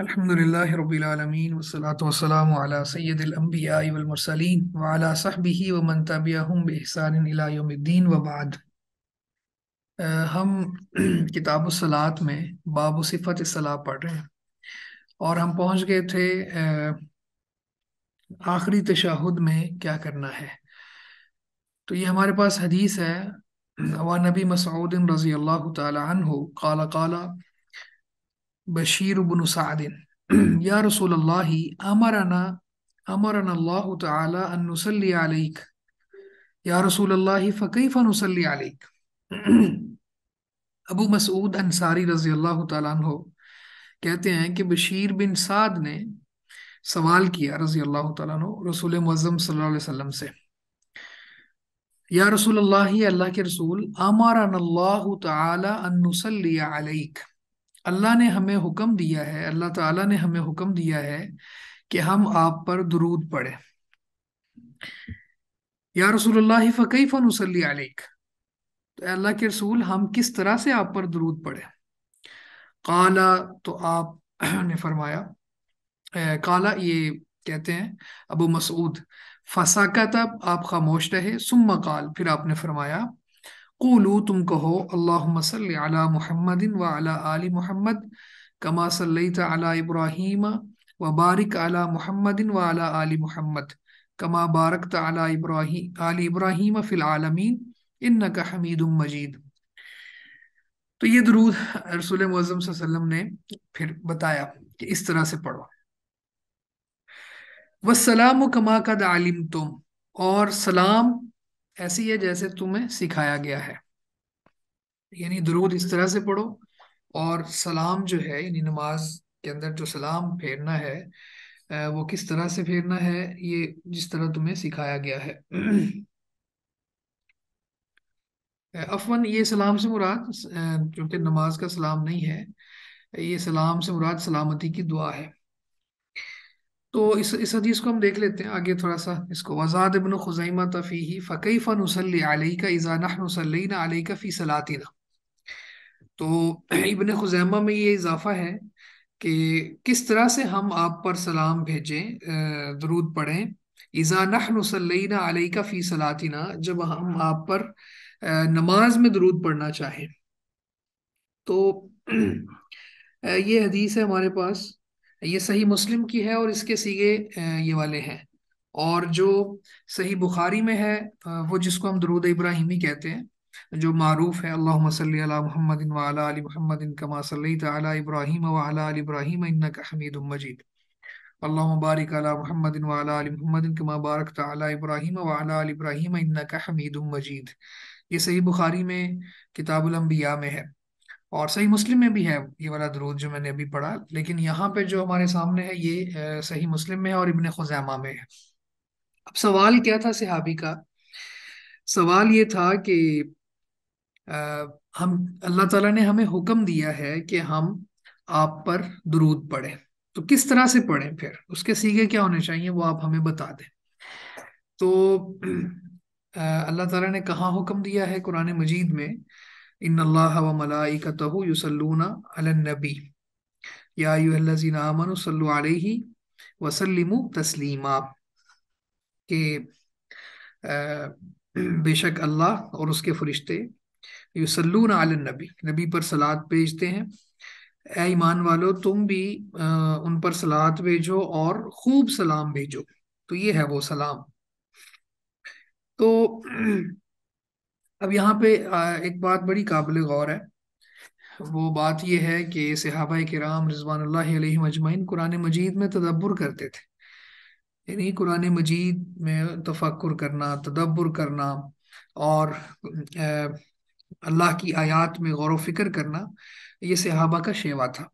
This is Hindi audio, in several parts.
अल्हम्दुलिल्लाह हम किताब सलात में बाब सिफत सलाह पढ़ रहे हैं और हम पहुंच गए थे आखिरी तशाहुद में क्या करना है तो ये हमारे पास हदीस है व नबी मसऊद रज़ी अल्लाह तआला अन्हु काला काला बशीर बन सादिन या रसूल अल्लाह अमरना अमरन अल्लाह ताला अन नसल्ली अलैक या रसूल अल्लाह फ़कीफ़ नसल्ली अलैक अबू मसूद अंसारी रजी अल्लाह ताला कहते हैं कि बशीर बिन साद ने सवाल किया रजी अल्लाह तला रसूल मज़म सल्लम से या रसूल अल्लाह के रसूल अमरन अल्लाह ताला अन नसल्ली अलैक अल्लाह ने हमें हुक्म दिया है अल्लाह ताला ने हमें हुक्म दिया है कि हम आप पर दुरूद पढ़े या रसूलुल्लाह फ़कीफ़ नसली अलैक तो अल्लाह के रसूल हम किस तरह से आप पर दुरूद पढ़े काला तो आप ने फरमाया काला ये कहते हैं अबू मसूद फसाका आप खामोश रहे सुम्मा काल फिर आपने फरमाया कुलू तुम कहो अल्लाह अला मुहम्मदिन व अला आली मोहम्मद कमा सल्लैत अला इब्राहिम व बारिक अला मुहम्मदिन व अला आली मोहम्मद कमा बारकत अला इब्राहिम आली इब्राहिम फ़िल आलमीन इन का मजीद तो ये दरूद रसूल मज़म ने फिर बताया कि इस तरह से पढ़ो वसलाम कमा कद आलिम तुम और सलाम ऐसी है जैसे तुम्हें सिखाया गया है यानी दरूद इस तरह से पढ़ो और सलाम जो है यानी नमाज के अंदर जो सलाम फेरना है वो किस तरह से फेरना है ये जिस तरह तुम्हें सिखाया गया है अफवन ये सलाम से मुराद क्योंकि नमाज का सलाम नहीं है ये सलाम से मुराद सलामती की दुआ है तो इस इस हदीस को हम देख लेते हैं आगे थोड़ा सा इसको वजाद इबन खुजैमा तफ़ी फ़कई फ़नसल का इज़ा नसलना का फ़ी सलातना तो इबन खुजैमा में ये इजाफ़ा है कि किस तरह से हम आप पर सलाम भेजें दरूद पढ़ें इज़ा नसलना का फ़ी सलातना जब हम आप पर नमाज में दरूद पढ़ना चाहें तो ये हदीस है हमारे पास ये सही मुस्लिम की है और इसके सीगे ये वाले हैं और जो सही बुखारी में है वो जिसको हम दरूद इब्राहिमी कहते हैं जो मरूफ है अल्लाह महमद वाली महमद कमा सल्ली तब्राहिम इब्राहिम इब्राहिम हमीद मजीद अल्लाह मुबारक महमद वाला महमद कमा बारक तला इब्राहिम इब्राहिम का हमीद मजीद ये सही बुखारी में किताबुल में है और सही मुस्लिम में भी है ये वाला दरूद जो मैंने अभी पढ़ा लेकिन यहाँ पे जो हमारे सामने है ये सही मुस्लिम में है और इबन खुजैमा में है अब सवाल क्या था सिहाबी का सवाल ये था कि हम अल्लाह ताला ने हमें हुक्म दिया है कि हम आप पर दरूद पढ़ें तो किस तरह से पढ़ें फिर उसके सीगे क्या होने चाहिए वो आप हमें बता दें तो अल्लाह ताला ने कहा हुक्म दिया है कुरान मजीद में इन الله وملائكته يصلون على النبي يا या الذين आमनु صلوا عليه وسلموا تسليما के बेशक अल्लाह और उसके फरिश्ते युसल्लून अलन नबी नबी पर सलात भेजते हैं ए ईमान वालो तुम भी आ, उन पर सलात भेजो और खूब सलाम भेजो तो ये है वो सलाम तो अब यहाँ पे एक बात बड़ी काबिल गौर है वो बात यह है कि सहाबा के रिजवान अजमाइन कुरान मजीद में तदब्बर करते थे यानी कुरान मजीद में तफक्र करना तदब्बर करना और अल्लाह की आयात में गौर फिक्र करना ये सिहाबा का शेवा था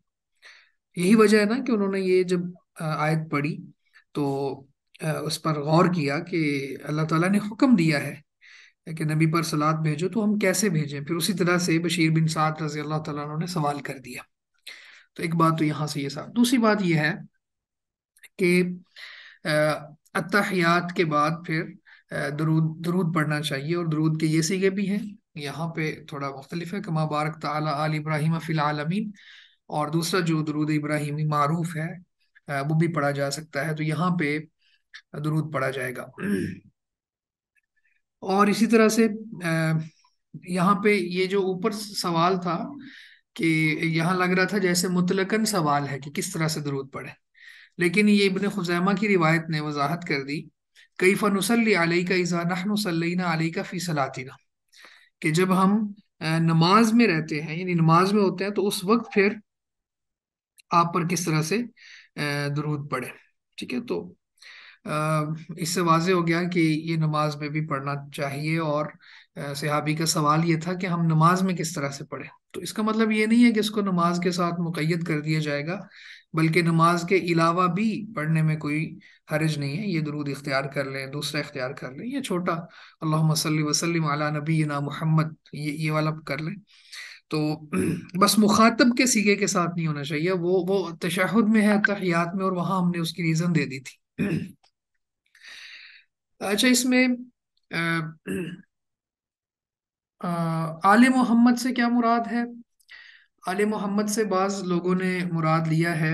यही वजह है ना कि उन्होंने ये जब आयत पढ़ी तो उस पर गौर किया कि अल्लाह ताला ने हुक्म दिया है कि नबी पर सलात भेजो तो हम कैसे भेजें फिर उसी तरह से बशीर बिन सात रजी अल्लाह तुम ने सवाल कर दिया तो एक बात तो यहाँ से ये साफ दूसरी बात यह है कि अतहयात के बाद फिर दरूद दरूद पढ़ना चाहिए और दरूद के ये सीगे भी हैं यहाँ पे थोड़ा मुख्तलिफ है कमा बारक ताली आल फ़िलमीन और दूसरा जो दरूद इब्राहिमी मरूफ है वो भी पढ़ा जा सकता है तो यहाँ पे दरूद पढ़ा जाएगा और इसी तरह से यहाँ पे ये जो ऊपर सवाल था कि यहाँ लग रहा था जैसे मुतलकन सवाल है कि किस तरह से दरूद पढ़े लेकिन ये इबन खुजैमा की रिवायत ने वजाहत कर दी कई फनसली आलई का इज़ा आलई का फ़ी सलातिना कि जब हम नमाज में रहते हैं यानी नमाज में होते हैं तो उस वक्त फिर आप पर किस तरह से दरूद पड़े ठीक है तो इससे वाज हो गया कि ये नमाज में भी पढ़ना चाहिए और सहाबी का सवाल ये था कि हम नमाज में किस तरह से पढ़ें तो इसका मतलब ये नहीं है कि इसको नमाज के साथ मुकैद कर दिया जाएगा बल्कि नमाज के अलावा भी पढ़ने में कोई हरज नहीं है ये दरूद इख्तियार कर लें दूसरा इख्तियार कर लें ये छोटा अल्लाह वसलम अला नबी ना मोहम्मद ये ये वाला कर लें तो बस मुखातब के सीगे के साथ नहीं होना चाहिए वो वो तशाह में है तहियात में और वहाँ हमने उसकी रीज़न दे दी थी अच्छा इसमें आले मोहम्मद से क्या मुराद है आले मोहम्मद से बाज लोगों ने मुराद लिया है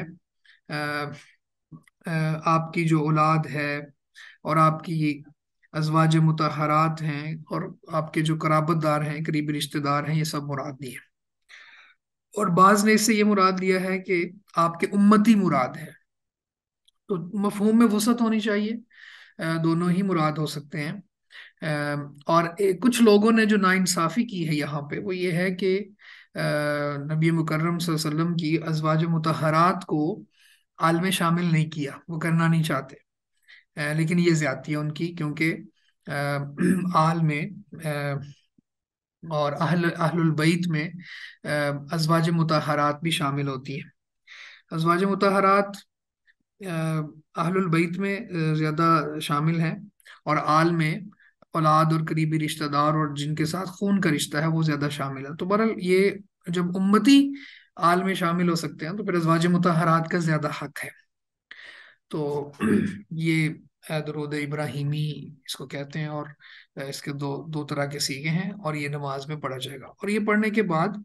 आ, आ, आपकी जो औलाद है और आपकी अजवाज मतहरात हैं और आपके जो कराबतदार हैं करीबी रिश्तेदार हैं ये सब मुराद लिए और बाज ने इससे ये मुराद लिया है कि आपके उम्मती मुराद है तो मफहूम में वसत होनी चाहिए दोनों ही मुराद हो सकते हैं और कुछ लोगों ने जो नाइंसाफ़ी की है यहाँ पे वो ये है कि नबी मुकर्रम वसल्लम की अजवाज मतहरात को आलम शामिल नहीं किया वो करना नहीं चाहते लेकिन ये ज़्यादती है उनकी क्योंकि आल में और अहल अहलबैत में अजवाज मतहरात भी शामिल होती है अजवाज मतहरात बैत में ज़्यादा शामिल हैं और आल में औलाद और करीबी रिश्तेदार और जिनके साथ खून का रिश्ता है वो ज़्यादा शामिल है तो बहरहाल ये जब उम्मती आल में शामिल हो सकते हैं तो फिर अजवाज मतहरात का ज़्यादा हक है तो ये दरूद इब्राहिमी इसको कहते हैं और इसके दो दो तरह के सीगे हैं और ये नमाज में पढ़ा जाएगा और ये पढ़ने के बाद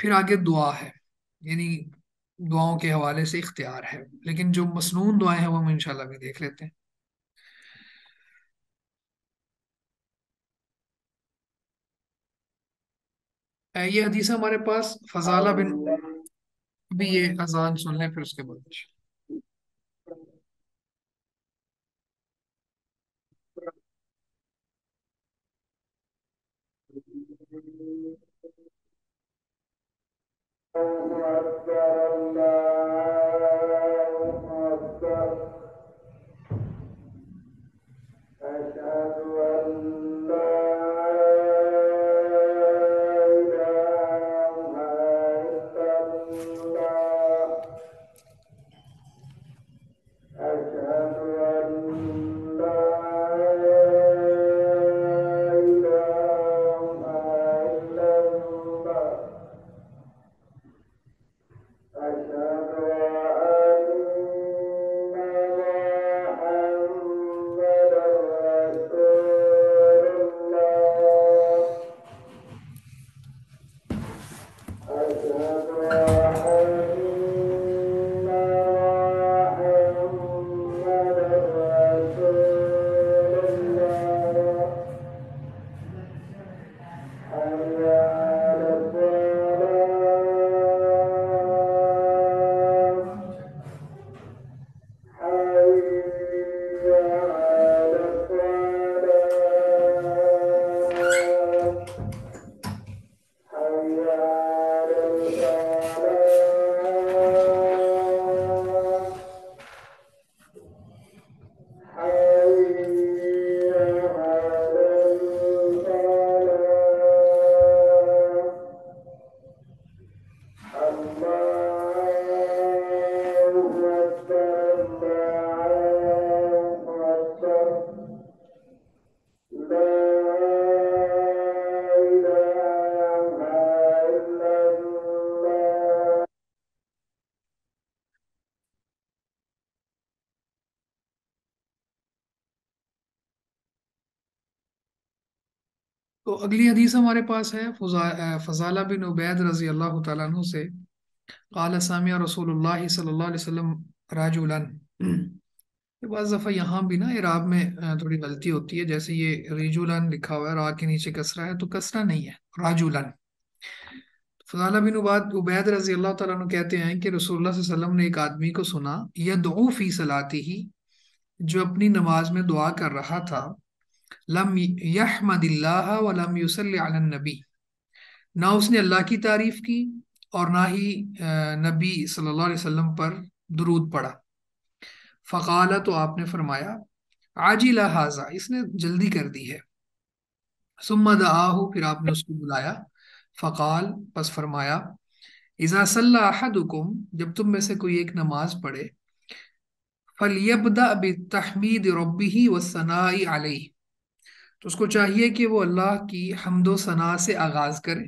फिर आगे दुआ है यानी दुआओं के हवाले से इख्तियार है लेकिन जो मसनून दुआएं हैं वो हम इनशाला भी देख लेते हैं ये हदीस हमारे पास फजाला बिन भी ये अजान सुन लें फिर उसके बाद Thank you. तो अगली हदीस हमारे पास है फजाला बिन उबैद रजी अल्लाह तु से काल सामिया रसोल्ला सल्लाम राजुलन ये दफ़ा यहाँ भी ना इराब में थोड़ी गलती होती है जैसे ये रिजुल लिखा हुआ है रा के नीचे कसरा है तो कसरा नहीं है राजुलन फजाला बिन उबाद उबैद रजी अल्लाह तु कहते हैं कि रसोल्ला ने एक आदमी को सुना यह दो फी सलाती ही जो अपनी नमाज में दुआ कर रहा था लम यहमदिल्लाह व लम नबी ना उसने अल्लाह की तारीफ़ की और ना ही नबी सल्लल्लाहु अलैहि वसल्लम पर दरूद पड़ा फ़काला तो आपने फरमाया आजी लहाजा इसने जल्दी कर दी है सुमद आहू फिर आपने उसको बुलाया फ़काल बस फरमाया इज़ा सल्लाहदुकुम जब तुम में से कोई एक नमाज पढ़े फलियबदा बि तहमीद रबी ही वसनाई अलई तो उसको चाहिए कि वो अल्लाह की हमदो सना से आगाज़ करे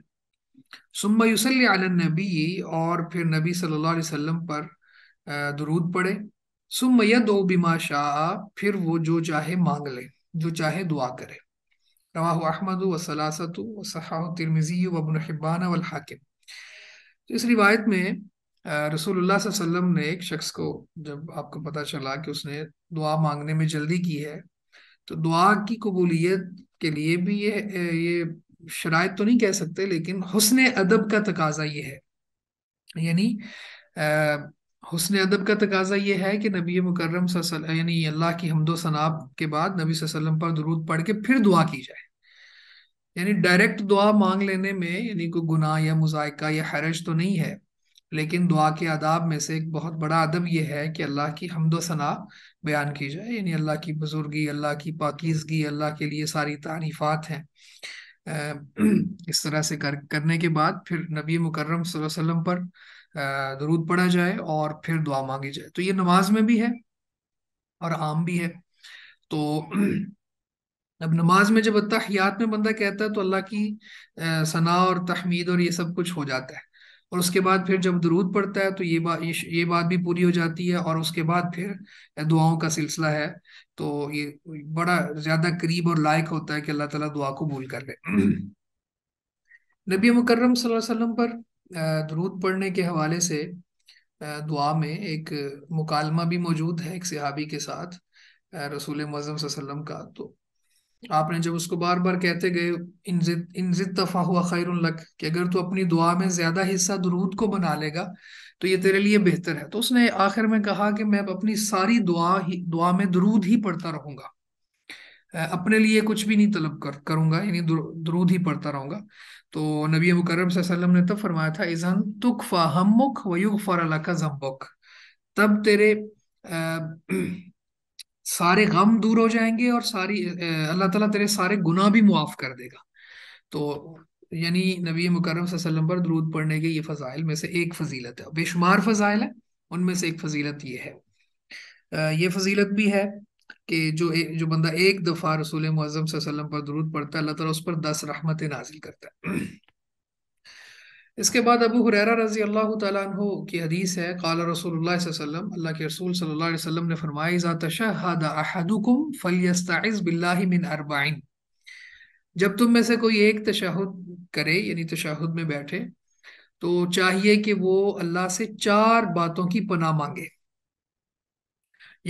सुम नबी और फिर नबी सल्लल्लाहु अलैहि वसल्लम पर दरूद पढ़े सुमैया दो बिमा शाह फिर वो जो चाहे मांग ले जो चाहे दुआ करे रवा अहमद वसलासत तिरमिजी वबन हिब्बान वहाकिम तो इस रिवायत में रसूलुल्लाह वसल्लम ने एक शख्स को जब आपको पता चला कि उसने दुआ मांगने में जल्दी की है तो दुआ की कबूलियत के लिए भी ये ये शराय तो नहीं कह सकते लेकिन हुसन अदब का तकाजा ये है यानी हुसन अदब का तकाजा ये है कि नबी मुकर्रम यानी अल्लाह की हमदो सनाब के बाद नबी वसल्लम पर दरूद पढ़ के फिर दुआ की जाए यानी डायरेक्ट दुआ मांग लेने में यानी कोई गुनाह या मुजायका या हरज तो नहीं है लेकिन दुआ के आदाब में से एक बहुत बड़ा अदब यह है कि अल्लाह की हमदोसना बयान की जाए यानी अल्लाह की बुजुर्गी अल्लाह की पाकिजगी अल्लाह के लिए सारी तारीफ़ात हैं इस तरह से कर करने के बाद फिर नबी मुकर्रम वसल्लम पर दरूद पढ़ा जाए और फिर दुआ मांगी जाए तो ये नमाज में भी है और आम भी है तो अब नमाज में जब अतहयात में बंदा कहता है तो अल्लाह की सना और तहमीद और ये सब कुछ हो जाता है और उसके बाद फिर जब दरूद पड़ता है तो ये बात ये बात भी पूरी हो जाती है और उसके बाद फिर दुआओं का सिलसिला है तो ये बड़ा ज़्यादा करीब और लायक होता है कि अल्लाह ताला दुआ को भूल कर ले नबी मुकर्रम वसल्लम पर दरूद पढ़ने के हवाले से दुआ में एक मुकालमा भी मौजूद है एक सिहाबी के साथ रसूल मज़म का तो आपने जब उसको बार बार कहते गए इनजित तफा हुआ खैर लक कि अगर तू अपनी दुआ में ज़्यादा हिस्सा दरूद को बना लेगा तो ये तेरे लिए बेहतर है तो उसने आखिर में कहा कि मैं अपनी सारी दुआ ही दुआ में दरूद ही पढ़ता रहूंगा अपने लिए कुछ भी नहीं तलब कर करूंगा यानी दरूद ही पढ़ता रहूंगा तो नबी मुकरम ने तब फरमाया था इज़न हम मुख वयुग फ़र का जम्बुक तब तेरे अः सारे गम दूर हो जाएंगे और सारी अल्लाह ताला तेरे सारे गुनाह भी मुआफ़ कर देगा तो यानी नबी मुकरम वसल्लम पर दरूद पढ़ने के ये फ़जाइल में से एक फजीलत है बेशुमार फ़जाइल है उनमें से एक फजीलत ये है ये फजीलत भी है कि जो ए, जो बंदा एक दफ़ा रसूल मुज़म वसल्लम पर दरूद पढ़ता है अल्लाह ताला उस पर दस रहमतें नाजिल करता है इसके बाद अबू हुररा रजी अल्लाह तु की हदीस है काला रसूल वसम अल्लाह के रसूल सल्ला वसम ने फरमाया तशहदुकुम फलियस्ताइज बिल्लाहि मिन अरबाइन जब तुम में से कोई एक तशहद करे यानी तशहद में बैठे तो चाहिए कि वो अल्लाह से चार बातों की पनाह मांगे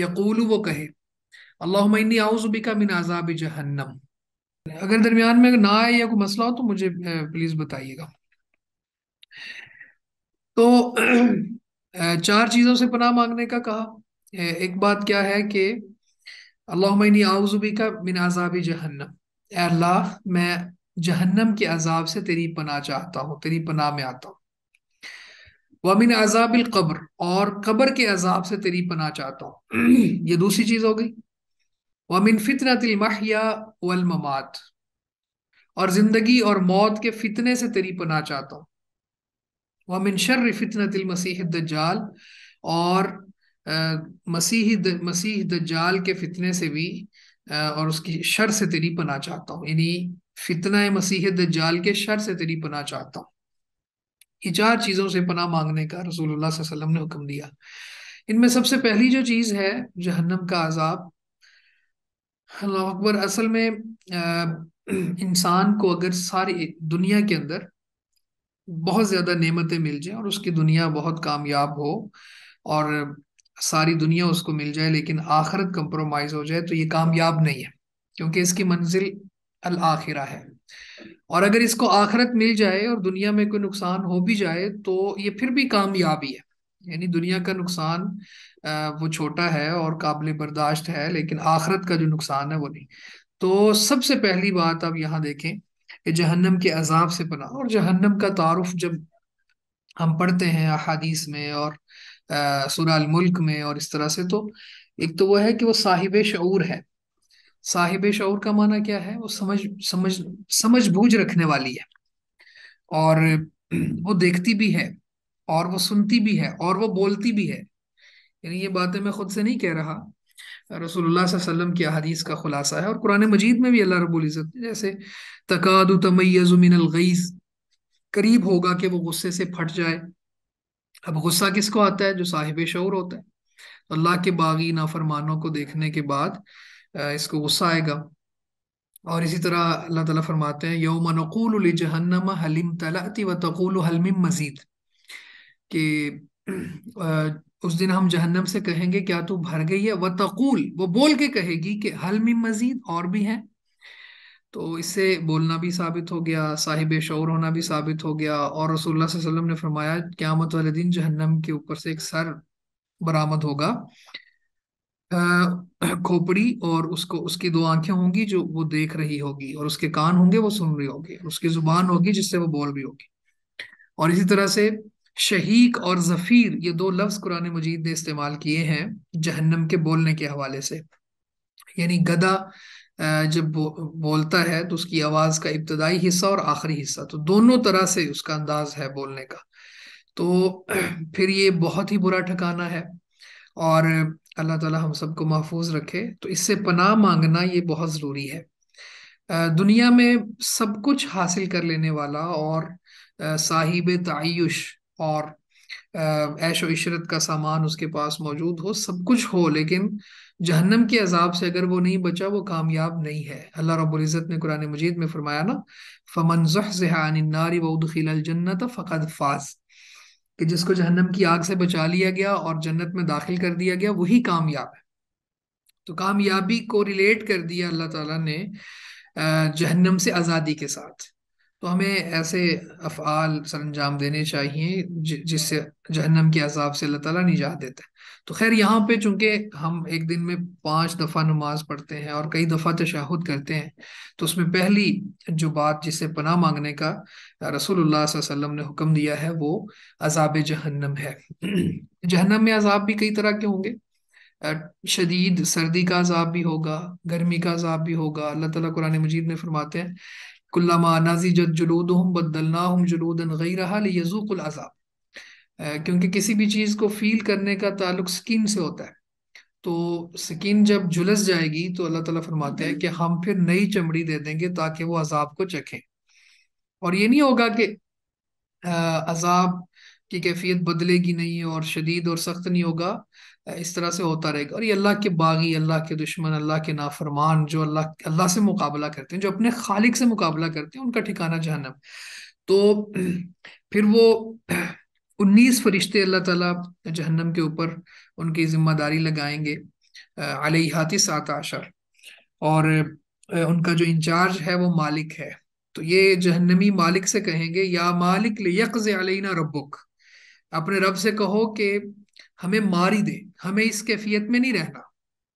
यकूल वो कहे अल्लाह इन्नी आउज़बिका मिन आज़ाब जहन्नम अगर दरमियान में ना आए या कोई मसला हो तो मुझे प्लीज़ बताइएगा तो चार चीजों से पनाह मांगने का कहा एक बात क्या है कि अल्लाहनी आउजुबी का मिन आजाब जहन्नम अल्लाह मैं जहन्नम के अजाब से तेरी पनाह चाहता हूँ तेरी पनाह में आता हूँ वमिन अजाबिल कब्र और कब्र के अजाब से तेरी पनाह चाहता हूँ ये दूसरी चीज़ हो गई वमिन फितनतिल महिया वल ममात और ज़िंदगी और मौत के फितने से तेरी पनाह चाहता हूँ वमिन शर्र फितनतिल मसीह दज्जाल और मसीह द, मसीह दज्जाल के फितने से भी और उसकी शर से तेरी पना चाहता हूँ यानी फितना मसीह दज्जाल के शर से तेरी पना चाहता हूँ ये चार चीज़ों से पना मांगने का रसूलुल्लाह वसल्लम ने हुक्म दिया इनमें सबसे पहली जो चीज़ है जहन्नम का अजाब अल्लाह अकबर असल में इंसान को अगर सारी दुनिया के अंदर बहुत ज़्यादा नेमतें मिल जाए और उसकी दुनिया बहुत कामयाब हो और सारी दुनिया उसको मिल जाए लेकिन आखरत कंप्रोमाइज़ हो जाए तो ये कामयाब नहीं है क्योंकि इसकी मंजिल अल आखिरा है और अगर इसको आखरत मिल जाए और दुनिया में कोई नुकसान हो भी जाए तो ये फिर भी कामयाबी है यानी दुनिया का नुकसान वो छोटा है और काबिल बर्दाश्त है लेकिन आखरत का जो नुकसान है वो नहीं तो सबसे पहली बात आप यहाँ देखें जहन्नम के अजाब से पना और जहन्नम का तारफ़ जब हम पढ़ते हैं अहादीस में और सुराल मुल्क में और इस तरह से तो एक तो वह है कि वो साहिब शूर है साहिब शूर का माना क्या है वो समझ समझ समझ बूझ रखने वाली है और वो देखती भी है और वो सुनती भी है और वो बोलती भी है यानी ये बातें मैं खुद से नहीं कह रहा रसोल्ला वसम की अदीस का खुलासा है और कुरान मजीद में भी अल्लाह रबुल्ज़त जैसे तकाद तमैज़मिन करीब होगा कि वो गुस्से से फट जाए अब गुस्सा किसको आता है जो साहिब शौर होता है तो अल्लाह के बागी नाफरमानों को देखने के बाद इसको गुस्सा आएगा और इसी तरह अल्लाह ताला फरमाते हैं यौम नकूल जहन्नम हलिम तलाती व तकूल हलमिम मजीद के उस दिन हम जहन्नम से कहेंगे क्या तू भर गई है व तकूल वो बोल के कहेगी कि हल में मजीद और भी हैं तो इससे बोलना भी साबित हो गया साहिब शौर होना भी साबित हो गया और रसोल्ला ने फरमाया क़्यामत वाले दिन जहन्नम के ऊपर से एक सर बरामद होगा खोपड़ी और उसको उसकी दो आंखें होंगी जो वो देख रही होगी और उसके कान होंगे वो सुन रही होगी उसकी जुबान होगी जिससे वो बोल रही होगी और इसी तरह से शहीक और जफीर ये दो लफ्ज कुरान मजीद ने इस्तेमाल किए हैं जहन्नम के बोलने के हवाले से यानी गदा जब बोलता है तो उसकी आवाज़ का इब्तदाई हिस्सा और आखिरी हिस्सा तो दोनों तरह से उसका अंदाज है बोलने का तो फिर ये बहुत ही बुरा ठिकाना है और अल्लाह ताला हम सबको महफूज रखे तो इससे पनाह मांगना ये बहुत ज़रूरी है दुनिया में सब कुछ हासिल कर लेने वाला और साहिब तयुश और ऐशो इशरत का सामान उसके पास मौजूद हो सब कुछ हो लेकिन जहन्नम के अजाब से अगर वो नहीं बचा वो कामयाब नहीं है अल्लाह रब्ज़त ने कुरान मजीद में फरमाया ना फ़मन जहनारी वदखिल जन्नत फ़कद फाज कि जिसको जहन्नम की आग से बचा लिया गया और जन्नत में दाखिल कर दिया गया वही कामयाब है तो कामयाबी को रिलेट कर दिया अल्लाह ताला ने जहन्नम से आज़ादी के साथ तो हमें ऐसे अफ़ाल अंजाम देने चाहिए जिससे जहन्नम के अजाब से अल्लाह ताला निजात देता है तो खैर यहाँ पे चूंकि हम एक दिन में पांच दफ़ा नमाज पढ़ते हैं और कई दफ़ा तशाहुद करते हैं तो उसमें पहली जो बात जिसे पनाह मांगने का रसूलुल्लाह वसल्लम ने हुक्म दिया है वो अजाब जहन्नम है जहन्नम में अजाब भी कई तरह के होंगे शदीद सर्दी का अजाब भी होगा गर्मी का अजाब भी होगा अल्लाह ताला कुरान मजीद में फरमाते हैं कुल्लामा नजीजत जलूदहम बदलनाहम जलूदन गैरहा यजूकुल अजाब क्योंकि किसी भी चीज़ को फील करने का ताल्लुक स्किन से होता है तो स्किन जब झुलस जाएगी तो अल्लाह ताला फरमाते हैं कि हम्म। हम फिर नई चमड़ी दे देंगे ताकि वो अजाब को चखें और ये नहीं होगा कि अजाब की कैफियत बदलेगी नहीं और शदीद और सख्त नहीं होगा इस तरह से होता रहेगा और ये अल्लाह के बागी अल्लाह के दुश्मन अल्लाह के नाफरमान जो अल्लाह अल्लाह से मुकाबला करते हैं जो अपने खालिक से मुकाबला करते हैं उनका ठिकाना जहनम तो फिर वो उन्नीस फरिश्ते अल्लाह तला जहन्नम के ऊपर उनकी जिम्मेदारी लगाएंगे अलहाती सात आशर और उनका जो इंचार्ज है वो मालिक है तो ये जहन्नमी मालिक से कहेंगे या मालिक यकज अलना रबुक अपने रब से कहो कि हमें मार ही दे हमें इस कैफियत में नहीं रहना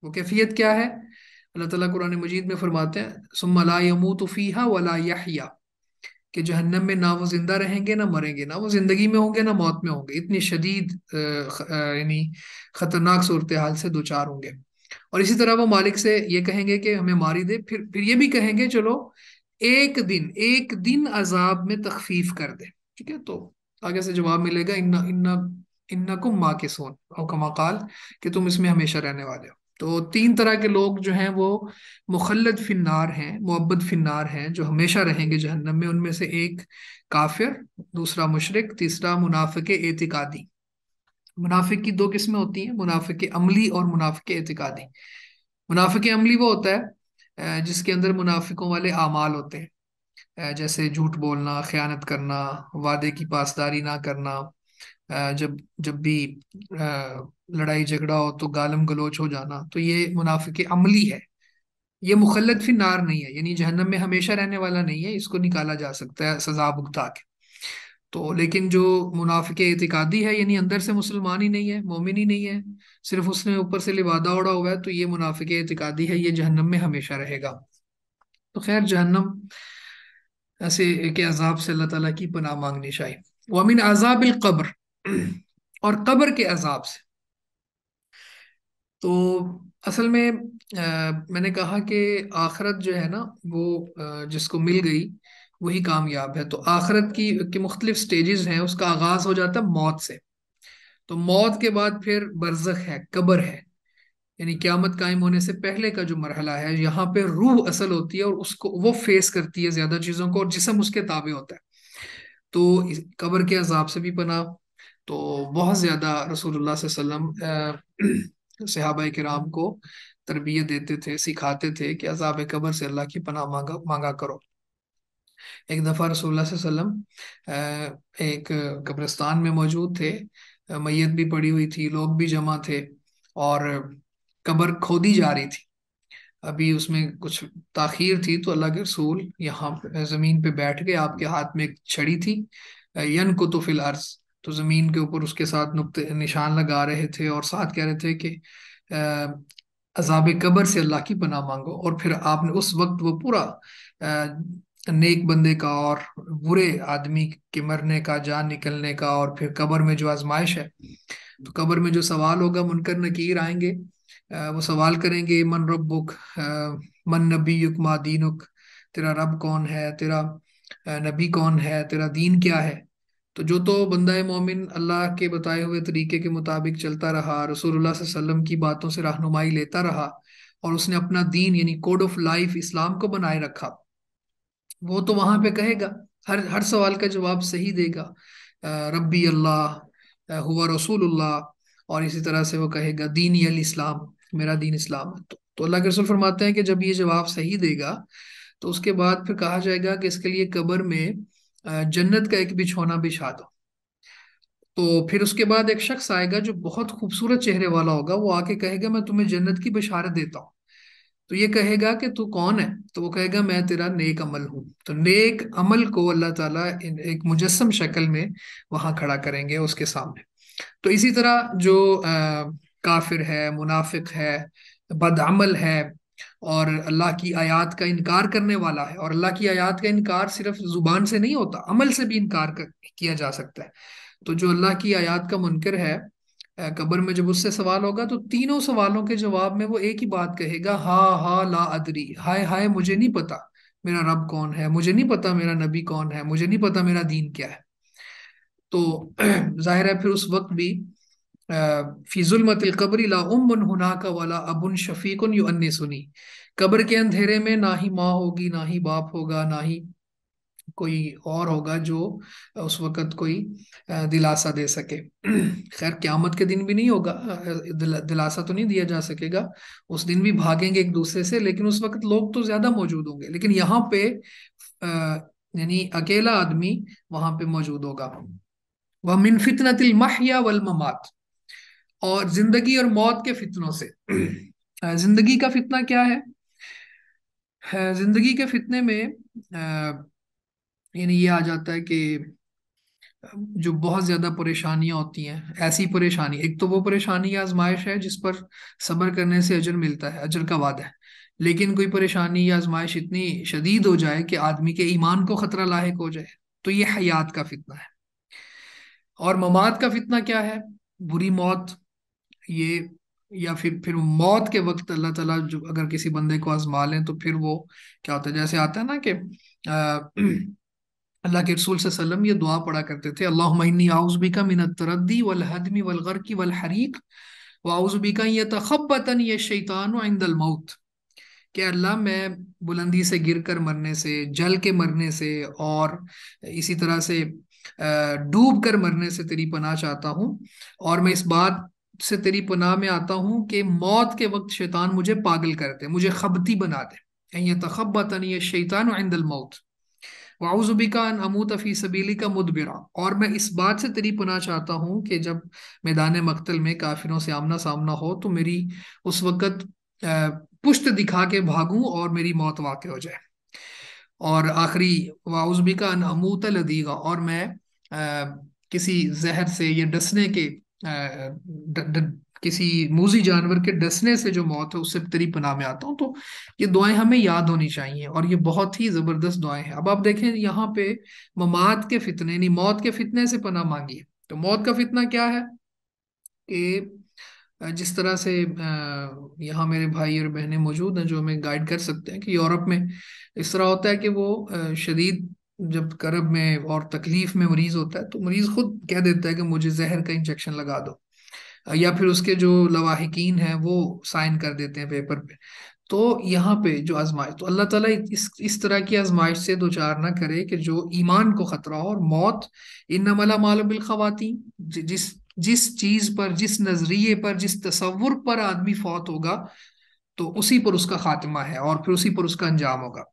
वो कैफियत क्या है अल्लाह ताला कुरान मजीद में फरमाते हैं सुमलायमू यमू तफ़ीहा वला कि जहन्नम में ना वो ज़िंदा रहेंगे ना मरेंगे ना वो ज़िंदगी में होंगे ना मौत में होंगे इतनी शदीद यानी ख़तरनाक सूरत हाल से दो चार होंगे और इसी तरह वो मालिक से ये कहेंगे कि हमें मारी दे फिर फिर ये भी कहेंगे चलो एक दिन एक दिन अजाब में तखफीफ कर दे ठीक है तो आगे से जवाब मिलेगा इन्ना इन्ना इन्नको माँ के सोन और कमाकाल कि तुम इसमें हमेशा रहने वाले हो तो तीन तरह के लोग जो हैं वो मुखलद फिनार हैं मोहब्बत फिनार हैं जो हमेशा रहेंगे जहन्नम में उनमें से एक काफिर दूसरा मुशरक तीसरा मुनाफिक एतिकादी मुनाफिक की दो किस्में होती हैं मुनाफिक अमली और मुनाफिक एतिकादी मुनाफिक अमली वो होता है जिसके अंदर मुनाफिकों वाले अमाल होते हैं जैसे झूठ बोलना ख्यानत करना वादे की पासदारी ना करना जब जब भी लड़ाई झगड़ा हो तो गालम गलोच हो जाना तो ये मुनाफिक अमली है ये मुखलत फिर नार नहीं है यानी जहन्नम में हमेशा रहने वाला नहीं है इसको निकाला जा सकता है सजा भुगता के तो लेकिन जो मुनाफिक इतिकादी है यानी अंदर से मुसलमान ही नहीं है मोमिन ही नहीं है सिर्फ उसने ऊपर से लिबादा उड़ा हुआ है तो ये मुनाफिक इतिकादी है ये जहन्नम में हमेशा रहेगा तो खैर जहन्नम ऐसे के अजाब से अल्लाह तला की पनाह मांगनी चाहिए वमिन अजाबिल कब्र और कब्र के अजाब से तो असल में आ, मैंने कहा कि आखरत जो है ना वो आ, जिसको मिल गई वही कामयाब है तो आखरत की के मुख्तलिफ स्टेजेस हैं उसका आगाज हो जाता है मौत से तो मौत के बाद फिर बरजख है कब्र है यानी क्यामत कायम होने से पहले का जो मरहला है यहाँ पे रूह असल होती है और उसको वो फेस करती है ज़्यादा चीज़ों को और जिसम उसके ताबे होता है तो कब्र के अजाब से भी पना तो बहुत ज़्यादा रसूलुल्लाह वसल्लम सहाबा कराम को तरबियत देते थे सिखाते थे कि अजाब कबर से अल्लाह की पनाह मांगा मांगा करो एक दफ़ा रसूलुल्लाह वसल्लम एक कब्रिस्तान में मौजूद थे मैयत भी पड़ी हुई थी लोग भी जमा थे और कबर खोदी जा रही थी अभी उसमें कुछ ताखीर थी तो अल्लाह के रसूल यहाँ ज़मीन पे बैठ गए आपके हाथ में एक छड़ी थी यन कुतुफिल अर्ज़ तो ज़मीन के ऊपर उसके साथ नुकते निशान लगा रहे थे और साथ कह रहे थे कि अजाब कब्र से अल्लाह की पना मांगो और फिर आपने उस वक्त वो पूरा नेक बंदे का और बुरे आदमी के मरने का जान निकलने का और फिर कब्र में जो आजमाइश है तो कब्र में जो सवाल होगा मुनकर नकीर आएंगे वो सवाल करेंगे मन रबुक मन नबी युक मा दीनुक तेरा रब कौन है तेरा नबी कौन है तेरा दीन क्या है तो जो तो बंदा मोमिन अल्लाह के बताए हुए तरीके के मुताबिक चलता रहा रसूलुल्लाह वसल्लम की बातों से रहनुमाई लेता रहा और उसने अपना दीन यानी कोड ऑफ लाइफ इस्लाम को बनाए रखा वो तो वहां पे कहेगा हर हर सवाल का जवाब सही देगा रब्बी अल्लाह हुआ रसूलुल्लाह और इसी तरह से वो कहेगा दीन अल इस्लाम मेरा दीन इस्लाम है तो, तो अल्लाह के रसूल फरमाते हैं कि जब ये जवाब सही देगा तो उसके बाद फिर कहा जाएगा कि इसके लिए कबर में जन्नत का एक बिछोना बिछा दो तो फिर उसके बाद एक शख्स आएगा जो बहुत खूबसूरत चेहरे वाला होगा वो आके कहेगा मैं तुम्हें जन्नत की बिशारत देता हूँ तो ये कहेगा कि तू कौन है तो वो कहेगा मैं तेरा नेक अमल हूं तो नेक अमल को अल्लाह ताला एक मुजस्म शक्ल में वहां खड़ा करेंगे उसके सामने तो इसी तरह जो आ, काफिर है मुनाफिक है बदअमल है और अल्लाह की आयात का इनकार करने वाला है और अल्लाह की आयात का इनकार सिर्फ ज़ुबान से नहीं होता अमल से भी इनकार कर, किया जा सकता है तो जो अल्लाह की आयात का मुनकर है कब्र में जब उससे सवाल होगा तो तीनों सवालों के जवाब में वो एक ही बात कहेगा हा हा ला अदरी हाय हाय मुझे नहीं पता मेरा रब कौन है मुझे नहीं पता मेरा नबी कौन है मुझे नहीं पता मेरा दीन क्या है तो जाहिर है फिर उस वक्त भी फ़ी ला उमन का वाला अबुन शफ़ीकन यू अन्य सुनी कब्र के अंधेरे में ना ही माँ होगी ना ही बाप होगा ना ही कोई और होगा जो उस वक़्त कोई दिलासा दे सके खैर क़्यामत के दिन भी नहीं होगा दिलासा तो नहीं दिया जा सकेगा उस दिन भी भागेंगे एक दूसरे से लेकिन उस वक़्त लोग तो ज़्यादा मौजूद होंगे लेकिन यहाँ पे यानी अकेला आदमी वहां पे मौजूद होगा वह मिनफित फितनतिल महया वल ममात और जिंदगी और मौत के फितनों से जिंदगी का फितना क्या है जिंदगी के फितने में यानी ये आ जाता है कि जो बहुत ज़्यादा परेशानियां होती हैं ऐसी परेशानी एक तो वो परेशानी या आजमाइश है जिस पर सब्र करने से अजर मिलता है अजर का वादा है लेकिन कोई परेशानी या आजमाइश इतनी शदीद हो जाए कि आदमी के ईमान को ख़तरा लाक हो जाए तो ये हयात का फितना है और ममात का फितना क्या है बुरी मौत ये या फिर फिर मौत के वक्त अल्लाह ताला जो अगर किसी बंदे को आजमा लें तो फिर वो क्या होता है जैसे आता है ना कि अल्लाह के रसूल सलम ये दुआ पढ़ा करते थे अल्लाहनी का मिनत तरदी वल हदमी वल की वल हरीक व का ये तखबतन ये शैतान इंदल मौत कि अल्लाह मैं बुलंदी से गिर कर मरने से जल के मरने से और इसी तरह से डूब कर मरने से तेरी पनाह चाहता हूँ और मैं इस बात से तेरी पनाह में आता हूं कि मौत के वक्त शैतान मुझे पागल कर दे मुझे खबती बना दे तखबतन है शैतान इंदल मौत वाउजुबी का अमूत अफी सबीली का मुदबिरा और मैं इस बात से तेरी पुना चाहता हूँ कि जब मैदान मकतल में काफिरों से आमना सामना हो तो मेरी उस वक़्त पुश्त दिखा के भागूँ और मेरी मौत वाक़ हो जाए और आखिरी वाउजबी का अमूत लदीगा और मैं आ, किसी जहर से या डसने के द, द, किसी मूजी जानवर के डसने से जो मौत है उससे तेरी पना में आता हूँ तो ये दुआएं हमें याद होनी चाहिए और ये बहुत ही ज़बरदस्त दुआएं हैं अब आप देखें यहाँ पे ममात के फितने यानी मौत के फितने से पना मांगी है तो मौत का फितना क्या है कि जिस तरह से यहाँ मेरे भाई और बहनें मौजूद हैं जो हमें गाइड कर सकते हैं कि यूरोप में इस तरह होता है कि वो शदीद जब करब में और तकलीफ में मरीज होता है तो मरीज खुद कह देता है कि मुझे जहर का इंजेक्शन लगा दो या फिर उसके जो लवाहिकीन हैं वो साइन कर देते हैं पेपर पे तो यहाँ पे जो आजमाइश तो अल्लाह ताला इस इस तरह की आजमाइश से दो चार ना करे कि जो ईमान को खतरा हो और मौत इन नमला मालबिल खवाती जिस जिस चीज पर जिस नजरिए पर जिस तस्वुर पर आदमी फौत होगा तो उसी पर उसका खात्मा है और फिर उसी पर उसका अंजाम होगा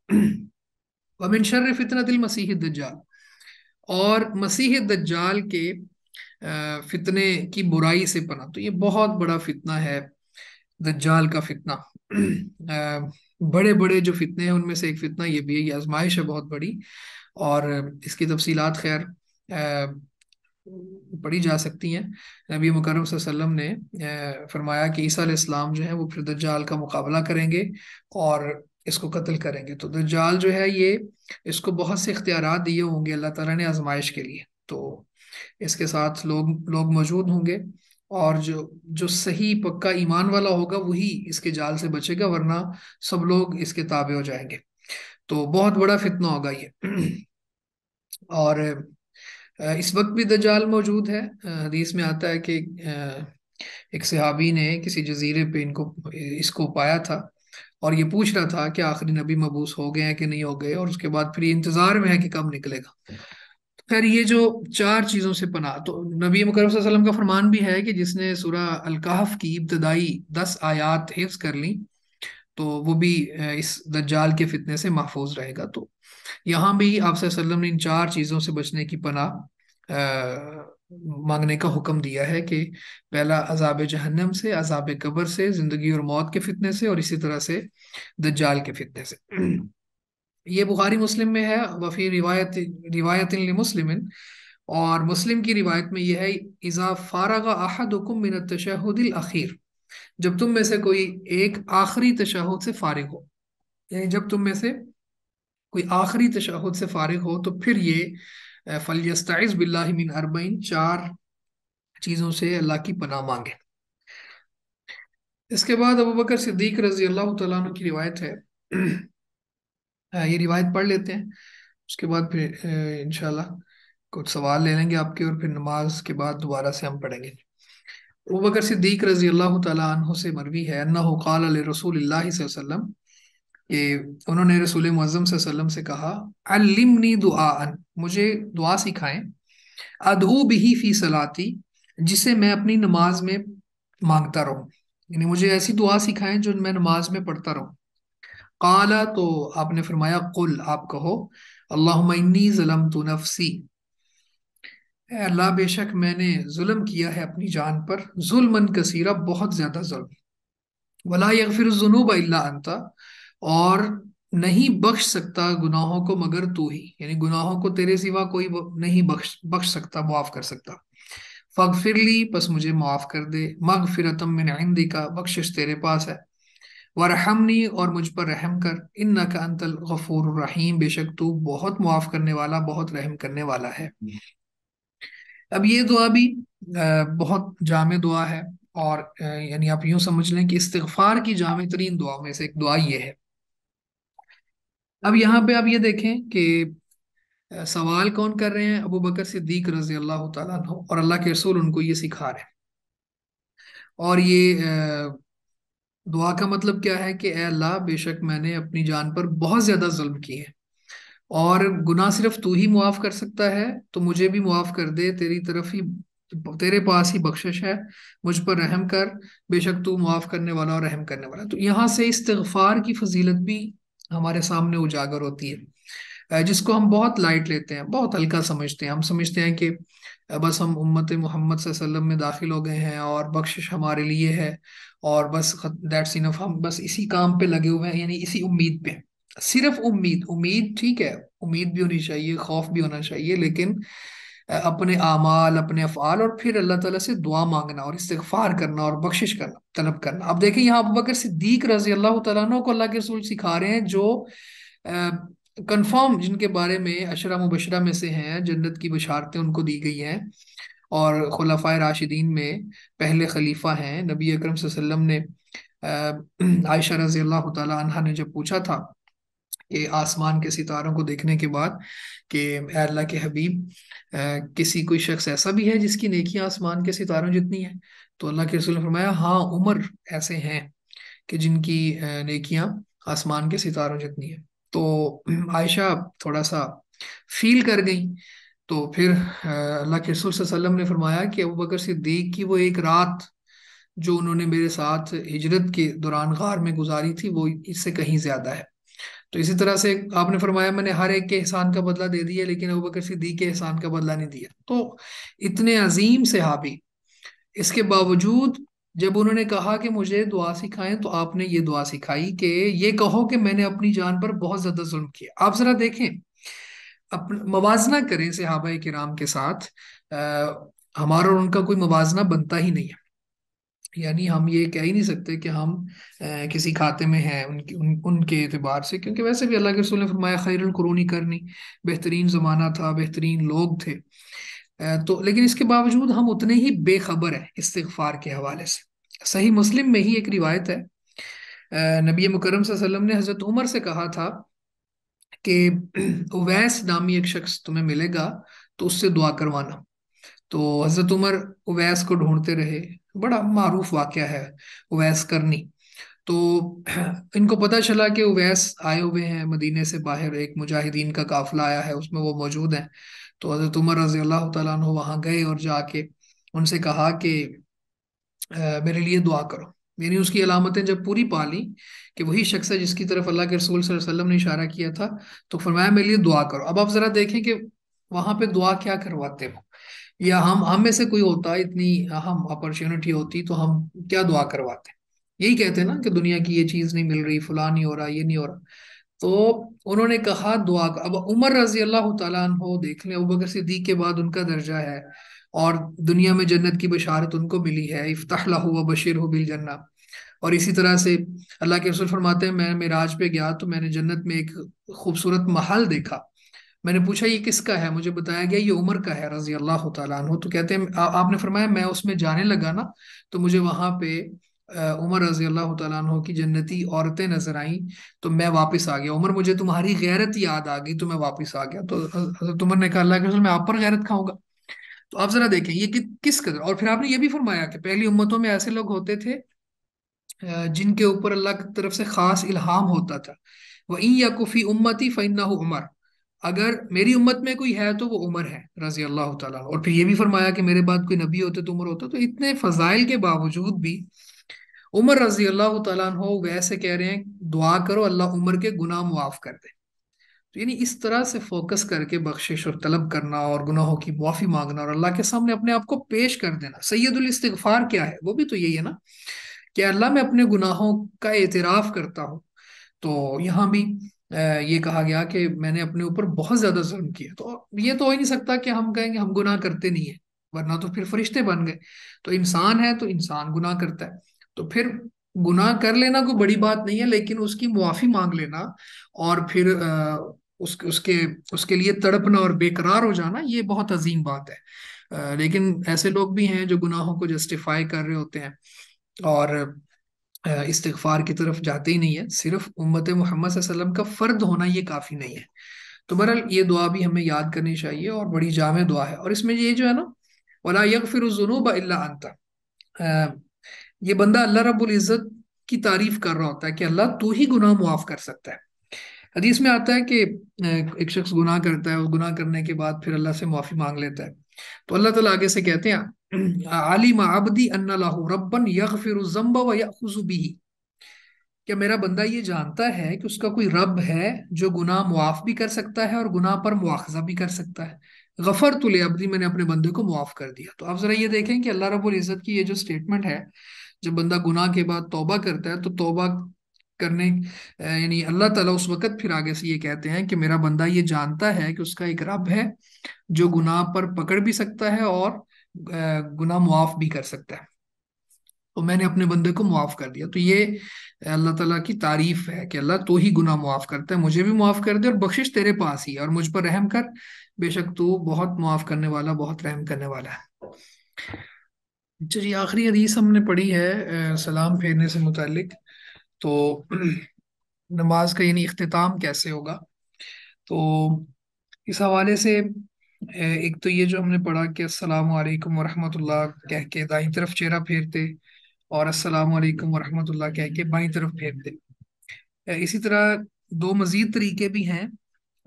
वमिन शर्र मसीह दज्जाल और मसीह दज्जाल के फितने की बुराई से पना तो ये बहुत बड़ा फितना है दज्जाल का फितना बड़े बड़े जो फितने हैं उनमें से एक फितना ये भी है ये आजमाइश है बहुत बड़ी और इसकी तफसीलात खैर पढ़ी जा सकती हैं नबी मुकरम वसल्लम ने फरमाया कि ईसा इस्लाम जो है वो फिर दज्जाल का मुकाबला करेंगे और इसको कत्ल करेंगे तो दज्जाल जो है ये इसको बहुत से इख्तियार दिए होंगे अल्लाह ताला ने आजमाइश के लिए तो इसके साथ लोग लोग मौजूद होंगे और जो जो सही पक्का ईमान वाला होगा वही इसके जाल से बचेगा वरना सब लोग इसके ताबे हो जाएंगे तो बहुत बड़ा फितना होगा ये और इस वक्त भी दजाल मौजूद है हदीस में आता है कि एक सहाबी ने किसी जजीरे पे इनको इसको पाया था और ये पूछ रहा था कि आखिरी नबी मबूस हो गए हैं कि नहीं हो गए और उसके बाद फिर इंतज़ार में है कि कब निकलेगा तो खैर ये जो चार चीज़ों से पना तो नबी मकरम का फरमान भी है कि जिसने सूरा अलकाहफ की इब्तदाई दस आयात हिफ्स कर ली तो वो भी इस दज्जाल के फितने से महफूज रहेगा तो यहाँ भी आप ने इन चार चीज़ों से बचने की पना मांगने का हुक्म दिया है कि पहला अजाब जहन्नम से अजाब कबर से ज़िंदगी और मौत के फितने से और इसी तरह से दज्जाल के फितने से ये बुखारी मुस्लिम में है वफ़ी रिवायत रिवायत मुस्लिम और मुस्लिम की रिवायत में यह है इज़ा फारगा मिन जब तुम में से कोई एक आखिरी तशाह से फारिग हो यानी जब तुम में से कोई आखिरी तशाह से फारिग हो तो फिर ये फलियस्ताइज बिल्ला अरबईन चार चीज़ों से अल्लाह की पना मांगे इसके बाद अबू बकर सिद्दीक रजी अल्लाह तु की रिवायत है ये रिवायत पढ़ लेते हैं उसके बाद फिर इनशाला कुछ सवाल ले लेंगे आपके और फिर नमाज के बाद दोबारा से हम पढ़ेंगे अबू बकर सिद्दीक रजी अल्लाह तु से मरवी है अन्ना काल रसूल वसलम कि उन्होंने रसूल मजम से कहा अलिमनी दुआ मुझे दुआ सिखाएं अदू बिही फ़ी सलाती जिसे मैं अपनी नमाज में मांगता रहूं यानी मुझे ऐसी दुआ सिखाएं जो मैं नमाज में पढ़ता रहूं काला तो आपने फरमाया कुल आप कहो अल्लाहनी ज़लम तो नफसी अल्लाह बेशक मैंने जुल्म किया है अपनी जान पर जुल्मन कसीरा बहुत ज़्यादा जुल्म वला फिर जुनूब अल्लाह अंता और नहीं बख्श सकता गुनाहों को मगर तू ही यानी गुनाहों को तेरे सिवा कोई नहीं बख्श बख्श सकता मुआफ कर सकता फग फिर ली बस मुझे माफ़ कर दे मग फिर में आइंदी का बख्शिश तेरे पास है वरहमनी और मुझ पर रहम कर इन न का अंतल गफूर रहीम बेशक तू बहुत मुआफ करने वाला बहुत रहम करने वाला है अब ये दुआ भी बहुत जाम दुआ है और यानी आप यूं समझ लें कि इस्तफार की जाम तरीन दुआ में से एक दुआ ये है अब यहाँ पे आप ये देखें कि सवाल कौन कर रहे हैं अबू बकर सिद्दीक रजी अल्लाह और अल्लाह के रसूल उनको ये सिखा रहे हैं और ये दुआ का मतलब क्या है कि अल्लाह बेशक मैंने अपनी जान पर बहुत ज़्यादा जुल्म किए हैं और गुना सिर्फ तू ही मुआफ़ कर सकता है तो मुझे भी मुआफ़ कर दे तेरी तरफ ही तेरे पास ही बख्शिश है मुझ पर रहम कर बेशक तू मुआफ़ करने वाला और रहम करने वाला तो यहाँ से इस्तफार की फजीलत भी हमारे सामने उजागर होती है जिसको हम बहुत लाइट लेते हैं बहुत हल्का समझते हैं हम समझते हैं कि बस हम उम्मत मोहम्मद वसल्लम में दाखिल हो गए हैं और बख्शिश हमारे लिए है और बस दैट्स इनफ हम बस इसी काम पे लगे हुए हैं यानी इसी उम्मीद पे सिर्फ उम्मीद उम्मीद ठीक है उम्मीद भी होनी चाहिए खौफ भी होना चाहिए लेकिन अपने आमाल अपने अफ़ाल और फिर अल्लाह ताला से दुआ मांगना और इस्तफार करना और बख्शिश करना तलब करना अब देखें यहाँ अब बकर सिद्दीक रजी अल्लाह तु को अल्लाह के रसूल सिखा रहे हैं जो कन्फर्म जिनके बारे में अशरा मुबशरा में से हैं जन्नत की बशारतें उनको दी गई हैं और खुलाफा राशिदीन में पहले खलीफा हैं नबी अक्रमल्लम ने आयशा रजी अल्लाह तला ने जब पूछा था कि आसमान के सितारों को देखने के बाद कि अल्लाह के हबीब किसी कोई शख्स ऐसा भी है जिसकी नेकी आसमान के सितारों जितनी है तो अल्लाह के रसूल ने फरमाया हाँ उमर ऐसे हैं कि जिनकी नेकियां आसमान के सितारों जितनी है तो आयशा थोड़ा सा फील कर गई तो फिर अल्लाह के रसूल वसल्लम ने फरमाया कि अबू बकर सिद्दीक की वो एक रात जो उन्होंने मेरे साथ हिजरत के दौरान गार में गुजारी थी वो इससे कहीं ज़्यादा है तो इसी तरह से आपने फरमाया मैंने हर एक के एहसान का बदला दे दिया लेकिन अब बकर सिद्दीक के एहसान का बदला नहीं दिया तो इतने अजीम सहाबी इसके बावजूद जब उन्होंने कहा कि मुझे दुआ सिखाएं तो आपने ये दुआ सिखाई कि ये कहो कि मैंने अपनी जान पर बहुत ज़्यादा जुल्म किया आप ज़रा देखें अपन मवाजना करें सहाबा कराम के साथ आ, हमारा और उनका कोई मवाजना बनता ही नहीं है यानी हम ये कह ही नहीं सकते कि हम आ, किसी खाते में हैं उनके उन, उनके एतबार से क्योंकि वैसे भी अल्लाह के रसूल ने फरमाया खैरुल कुरूनी करनी बेहतरीन ज़माना था बेहतरीन लोग थे आ, तो लेकिन इसके बावजूद हम उतने ही बेखबर हैं इस्तफार के हवाले से सही मुस्लिम में ही एक रिवायत है नबी मुकरम सल्लम ने हज़रत उमर से कहा था कि वैस नामी एक शख्स तुम्हें मिलेगा तो उससे दुआ करवाना तो हजरत उमर उवैस को ढूंढते रहे बड़ा मारूफ वाक़ है उवैस करनी तो इनको पता चला कि उवैस आए हुए हैं मदीने से बाहर एक मुजाहिदीन का काफिला आया है उसमें वो मौजूद हैं तो हज़रत उमर रजी अल्लाह तु वहाँ गए और जाके उनसे कहा कि मेरे लिए दुआ करो यानी उसकी अलामतें जब पूरी पा ली कि वही शख्स है जिसकी तरफ अल्लाह के रसूल वसल्लम ने इशारा किया था तो फरमाया मेरे लिए दुआ करो अब आप ज़रा देखें कि वहां पे दुआ क्या करवाते हो या हम हम में से कोई होता इतनी हम अपॉर्चुनिटी होती तो हम क्या दुआ करवाते यही कहते हैं ना कि दुनिया की ये चीज़ नहीं मिल रही फुला नहीं हो रहा ये नहीं हो रहा तो उन्होंने कहा दुआ का अब उमर रजी अल्लाह तु देख लें उबकर सिद्दीक के बाद उनका दर्जा है और दुनिया में जन्नत की बशारत उनको मिली है इफ्ताह हुआ बशीर हो बिल जन्ना और इसी तरह से अल्लाह के रसुल फरमाते हैं मैं मेराज पे गया तो मैंने जन्नत में एक खूबसूरत महल देखा मैंने पूछा ये किसका है मुझे बताया गया ये उमर का है रजी अल्लाह तु तो कहते हैं आ, आपने फरमाया मैं उसमें जाने लगा ना तो मुझे वहाँ पे उमर रजी अल्लाह तु की जन्नती औरतें नजर आई तो मैं वापस आ गया उमर मुझे तुम्हारी गैरत याद आ गई तो मैं वापस आ गया तो उमर तो ने कहा अल्लाह मैं आप पर गैरत खाऊंगा तो आप जरा देखें ये कि, किस कदर और फिर आपने ये भी फरमाया कि पहली उम्मतों में ऐसे लोग होते थे जिनके ऊपर अल्लाह की तरफ से खास इल्हाम होता था इन या कुफ़ी उम्मती फ़ैना उमर अगर मेरी उम्मत में कोई है तो वो उमर है रजी अल्लाह तला और फिर ये भी फरमाया कि मेरे बाद कोई नबी होते तो उम्र होता तो इतने फजाइल के बावजूद भी उमर रजी अल्लाह ताला वैसे कह रहे हैं दुआ करो अल्लाह उम्र के गुना मुआफ़ कर दे तो यानी इस तरह से फोकस करके बख्शिश और तलब करना और गुनाहों की मुआफ़ी मांगना और अल्लाह के सामने अपने आप को पेश कर देना सैदुल इस्तफार क्या है वो भी तो यही है ना कि अल्लाह मैं अपने गुनाहों का एतराफ़ करता हूँ तो यहाँ भी ये कहा गया कि मैंने अपने ऊपर बहुत ज़्यादा जुल्म किया तो ये तो हो ही नहीं सकता कि हम कहेंगे हम गुनाह करते नहीं है वरना तो फिर फरिश्ते बन गए तो इंसान है तो इंसान गुनाह करता है तो फिर गुनाह कर लेना कोई बड़ी बात नहीं है लेकिन उसकी मुआफ़ी मांग लेना और फिर आ, उस, उसके उसके लिए तड़पना और बेकरार हो जाना ये बहुत अजीम बात है आ, लेकिन ऐसे लोग भी हैं जो गुनाहों को जस्टिफाई कर रहे होते हैं और इस्तफार की तरफ जाते ही नहीं है सिर्फ उम्मत मोहम्मद का फ़र्द होना ये काफ़ी नहीं है तो बहरहाल ये दुआ भी हमें याद करनी चाहिए और बड़ी जाम दुआ है और इसमें ये जो है ना वला यक फिर जुनूब अल्लाता ये बंदा अल्लाह रबुल्ज़त की तारीफ़ कर रहा होता है कि अल्लाह तू ही गुनाह मुआफ़ कर सकता है हदीस में आता है कि एक शख्स गुनाह करता है और गुनाह करने के बाद फिर अल्लाह से माफ़ी मांग लेता है तो अल्लाह तला आगे से कहते हैं आलिम आबदी रबन यकफिर क्या मेरा बंदा ये जानता है कि उसका कोई रब है जो गुनाह मुआफ भी कर सकता है और गुनाह पर मुआजा भी कर सकता है गफर तुल अबदी मैंने अपने बंदे को मुआफ कर दिया तो आप ज़रा ये देखें कि अल्लाह रबुल इज़्ज़त की ये जो स्टेटमेंट है जब बंदा गुनाह के बाद तोबा करता है तो तौबा करने यानी अल्लाह ताला उस वक़्त फिर आगे से ये कहते हैं कि मेरा बंदा ये जानता है कि उसका एक रब है जो गुनाह पर पकड़ भी सकता है और गुनाह मुआफ़ भी कर सकता है तो मैंने अपने बंदे को मुआफ़ कर दिया तो ये अल्लाह ताला की तारीफ है कि अल्लाह तो ही गुनाह मुआफ़ करता है मुझे भी मुआफ़ कर दे और बख्शिश तेरे पास ही और मुझ पर रहम कर बेशक तू बहुत मुआफ़ करने वाला बहुत रहम करने वाला है अच्छा जी आखिरी हदीस हमने पढ़ी है सलाम फेरने से मुतलक तो नमाज का यानी अख्ताम कैसे होगा तो इस हवाले से एक तो ये जो हमने पढ़ा कि अस्सलाम वालेकुम वरहमतुल्लाह कह के दाई तरफ चेहरा फेरते और अस्सलाम वालेकुम वरहमतुल्लाह कह के बाई तरफ फेरते इसी तरह दो मज़ीद तरीके भी हैं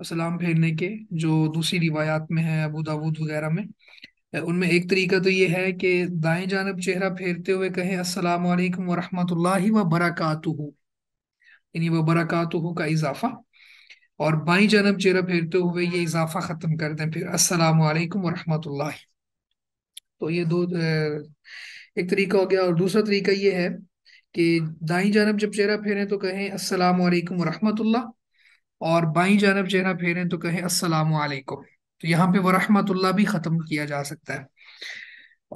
सलाम फेरने के जो दूसरी रिवायात में है अबू दाबूद वगैरह में उनमें एक तरीका तो ये है कि दाएं जानब चेहरा फेरते हुए कहें अस्सलाम वालेकुम वरहमतुल्लाहि व बरकातहु यानी व बरकातहु का इजाफा और बाई जानब चेहरा फेरते हुए ये इजाफा ख़त्म कर दें फिर अस्सलाम वालेकुम वरहमतुल्लाहि तो ये दो एक तरीका हो गया और दूसरा तरीका ये है कि दाई जानब जब चेहरा फेरें तो कहें अस्सलाम वालेकुम वरहमतुल्लाह और बाई जानब चेहरा फेरें तो कहें अस्सलाम वालेकुम तो यहाँ पे वरहमतुल्ला भी ख़त्म किया जा सकता है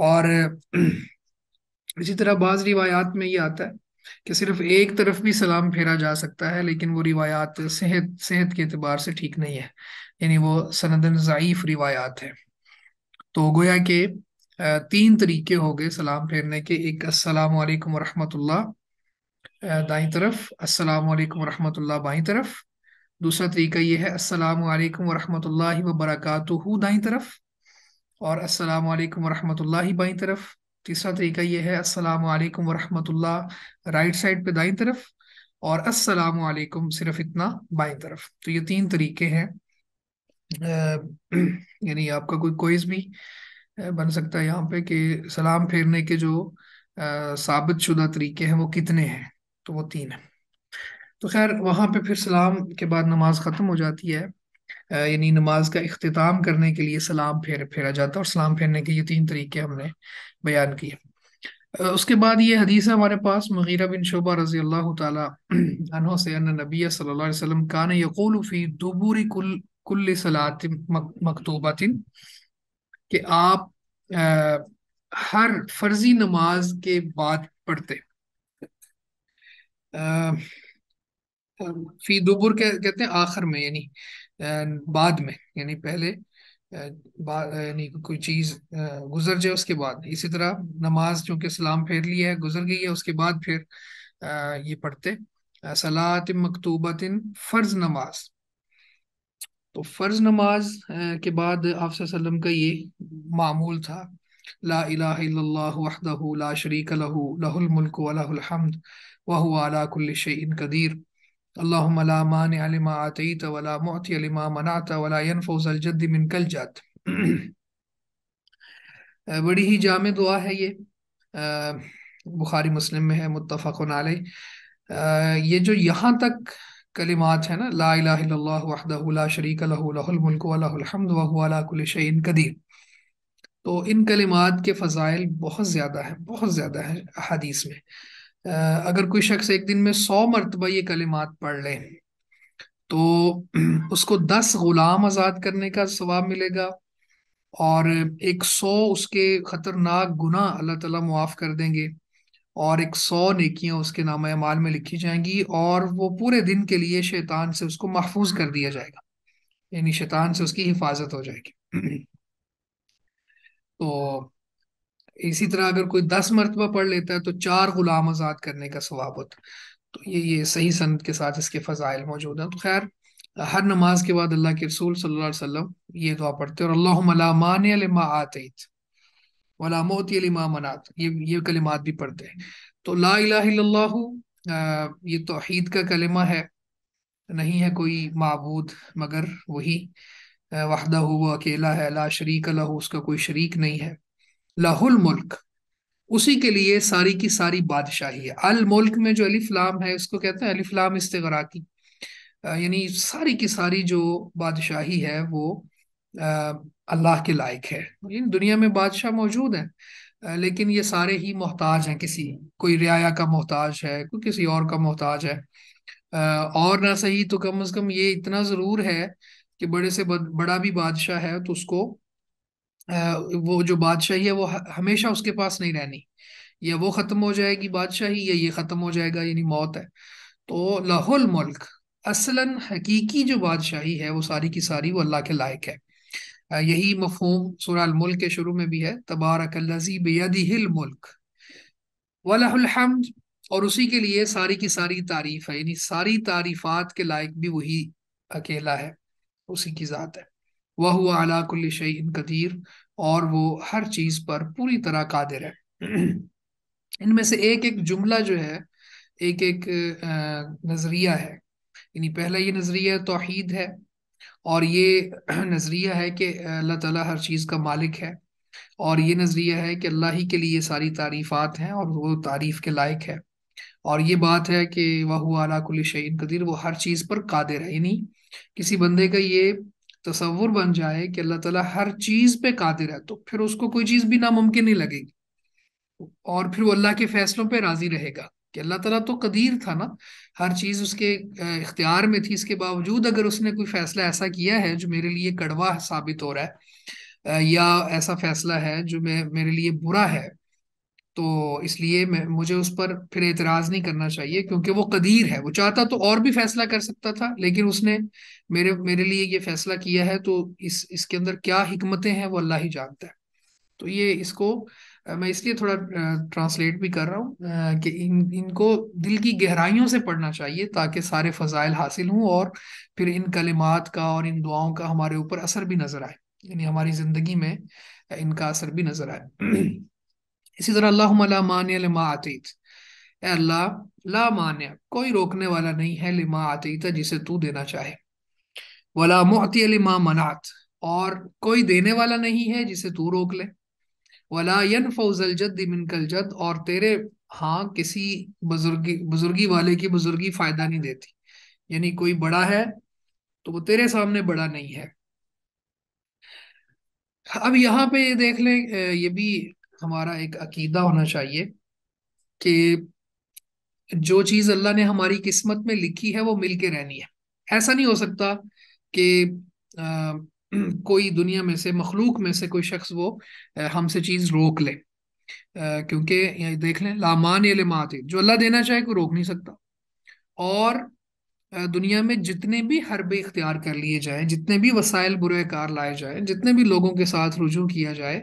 और इसी तरह बाज़ रिवायात में ये आता है कि सिर्फ एक तरफ भी सलाम फेरा जा सकता है लेकिन वो रिवायात सेहत सेहत के अतबार से ठीक नहीं है यानी वो सनदन ज़ीफ़ रिवायात है तो गोया के तीन तरीके हो गए सलाम फेरने के एक अस्सलाम वालेकुम वरहमतुल्लाह दाईं तरफ असलम वालेकुम वरहमतुल्लाह बाईं तरफ दूसरा तरीका ये है अस्सलाम वालेकुम वरहमतुल्लाहि वबरकातुहू दाईं तरफ और अस्सलाम वालेकुम वरहमतुल्लाहि बाईं तरफ तीसरा तरीका ये है अस्सलाम वालेकुम वरहमतुल्लाह राइट साइड पे दाईं तरफ और अस्सलाम वालेकुम सिर्फ इतना बाईं तरफ तो ये तीन तरीके हैं यानी आपका कोई कोइज भी बन सकता है यहाँ पे कि सलाम फेरने के जो साबित शुदा तरीके हैं वो कितने हैं तो वो तीन हैं तो खैर वहां पे फिर सलाम के बाद नमाज ख़त्म हो जाती है यानी नमाज का अख्ताम करने के लिए सलाम फेर फेरा जाता है और सलाम फेरने के ये तीन तरीके हमने बयान किए उसके बाद ये हदीस है हमारे पास मगीरा बिन शोबा रजी अल्लाह तहो से नबी कान यकोलफ़ी दुबूरी कुल कुल सलात तिन के आप आ, हर फर्जी नमाज के बाद पढ़ते आ, फी दुबुर के कहते हैं आखिर में यानी बाद में यानी पहले यानी कोई चीज गुजर जाए उसके बाद इसी तरह नमाज चूंकि सलाम फेर लिया है गुजर गई है उसके बाद फिर आ, ये पढ़ते सलात मकतूबतिन फर्ज नमाज तो फर्ज नमाज के बाद आप का ये मामूल था ला इलाहदहू ला शरीक लहू लहुल मुल्क वाहमद वाह कदीर اللهم لا مانع لما اعطيت ولا معطي لما منعت ولا ينفع ذا الجد منك الجد बड़ी ही जाम दुआ है ये बुखारी मुस्लिम में है मुतफ़ आलह ये जो यहाँ तक कलिमात है ना ला ला शरीक लहुलमल्क वहमदुल्शन कदीर तो इन कलिमात के फ़ज़ाइल बहुत ज़्यादा है बहुत ज़्यादा है हदीस में अगर कोई शख्स एक दिन में सौ मरतबा ये कलिमात पढ़ ले तो उसको दस गुलाम आज़ाद करने का सवाब मिलेगा और एक सौ उसके ख़तरनाक गुना अल्लाह ताला मुआफ़ कर देंगे और एक सौ नेकियां उसके नाम अमाल में लिखी जाएंगी और वो पूरे दिन के लिए शैतान से उसको महफूज कर दिया जाएगा यानी शैतान से उसकी हिफाजत हो जाएगी तो इसी तरह अगर कोई दस मरतबा पढ़ लेता है तो चार गुलाम आज़ाद करने का स्वाब होता तो ये ये सही सनत के साथ इसके फ़जाइल मौजूद हैं तो खैर हर नमाज के बाद अल्लाह के रसूल सल्लाम ये दुआ पढ़ते और अल्लाह मान लमा आतित वला मोती मनात ये ये कलिमात भी पढ़ते हैं तो ला इलाह ये तोहद का कलमा है नहीं है कोई मबूद मगर वही वाहदा हुआ अकेला है ला शरीक अल्लाह उसका कोई शरीक नहीं है लाहुल मुल्क उसी के लिए सारी की सारी बादशाही है अल मुल्क में जो अलिफ लाम है उसको कहते हैं अलिफ लाम इस्तरा की यानी सारी की सारी जो बादशाही है वो अल्लाह के लायक है दुनिया में बादशाह मौजूद हैं लेकिन ये सारे ही मोहताज हैं किसी कोई रियाया का मोहताज है कोई किसी और का मोहताज है और ना सही तो कम से कम ये इतना ज़रूर है कि बड़े से बड़ा भी बादशाह है तो उसको वो जो बादशाही है वो हमेशा उसके पास नहीं रहनी या वो ख़त्म हो जाएगी बादशाही या ये ख़त्म हो जाएगा यानी मौत है तो लाहौल मुल्क असलन हकीकी जो बादशाही है वो सारी की सारी वो अल्लाह के लायक है यही मफहम सुराल मुल्क के शुरू में भी है तबारकल्लजी बेदिल मुल्क वलाहमद और उसी के लिए सारी की सारी तारीफ है यानी सारी तारीफात के लायक भी वही अकेला है उसी की ज़ात है वह हुआ अलाकुल्ल शहीन कदीर और वो हर चीज पर पूरी तरह कादिर है इनमें से एक एक जुमला जो है एक एक नज़रिया है यानी पहला ये नज़रिया तोहीद है और ये नज़रिया है कि अल्लाह ताला हर चीज़ का मालिक है और ये नज़रिया है कि अल्लाह ही के लिए सारी तारीफ़ात हैं और वो तारीफ़ के लायक है और ये बात है कि वह अलाकुल शहीन कदीर वो हर चीज़ पर कादिर है यानी किसी बंदे का ये तस्वुर बन जाए कि अल्लाह ताला हर चीज पे कादिर है तो फिर उसको कोई चीज भी नामुमकिन नहीं लगेगी और फिर वो अल्लाह के फैसलों पे राजी रहेगा कि अल्लाह ताला तो कदीर था ना हर चीज़ उसके इख्तियार में थी इसके बावजूद अगर उसने कोई फ़ैसला ऐसा किया है जो मेरे लिए कड़वा साबित हो रहा है या ऐसा फ़ैसला है जो मैं मेरे लिए बुरा है तो इसलिए मैं मुझे उस पर फिर एतराज नहीं करना चाहिए क्योंकि वो कदीर है वो चाहता तो और भी फैसला कर सकता था लेकिन उसने मेरे मेरे लिए ये फैसला किया है तो इस इसके अंदर क्या हिकमतें हैं वो अल्लाह ही जानता है तो ये इसको मैं इसलिए थोड़ा ट्रांसलेट भी कर रहा हूँ कि इन इनको दिल की गहराइयों से पढ़ना चाहिए ताकि सारे फजाइल हासिल हों और फिर इन कलिमात का और इन दुआओं का हमारे ऊपर असर भी नज़र आए यानी हमारी ज़िंदगी में इनका असर भी नज़र आए इसी तरह अल्लाह मान्य लिमा आतीत अल्लाह ला मान्य कोई रोकने वाला नहीं है लिमा आतीत जिसे तू देना चाहे वला मोहती लिमा मनात और कोई देने वाला नहीं है जिसे तू रोक ले वला यन फौजल जद मिनकल जद और तेरे हाँ किसी बुजुर्गी बुजुर्गी वाले की बुजुर्गी फायदा नहीं देती यानी कोई बड़ा है तो वो तेरे सामने बड़ा नहीं है अब यहाँ पे ये देख लें ये भी हमारा एक अकीदा होना चाहिए कि जो चीज़ अल्लाह ने हमारी किस्मत में लिखी है वो मिल के रहनी है ऐसा नहीं हो सकता कि कोई दुनिया में से मखलूक में से कोई शख्स वो हमसे चीज़ रोक ले क्योंकि देख लें लामान लमात जो अल्लाह देना चाहे कोई रोक नहीं सकता और दुनिया में जितने भी हरबे इख्तियार कर लिए जाएं जितने भी वसायल बुरे कार लाए जाएं जितने भी लोगों के साथ रुजू किया जाए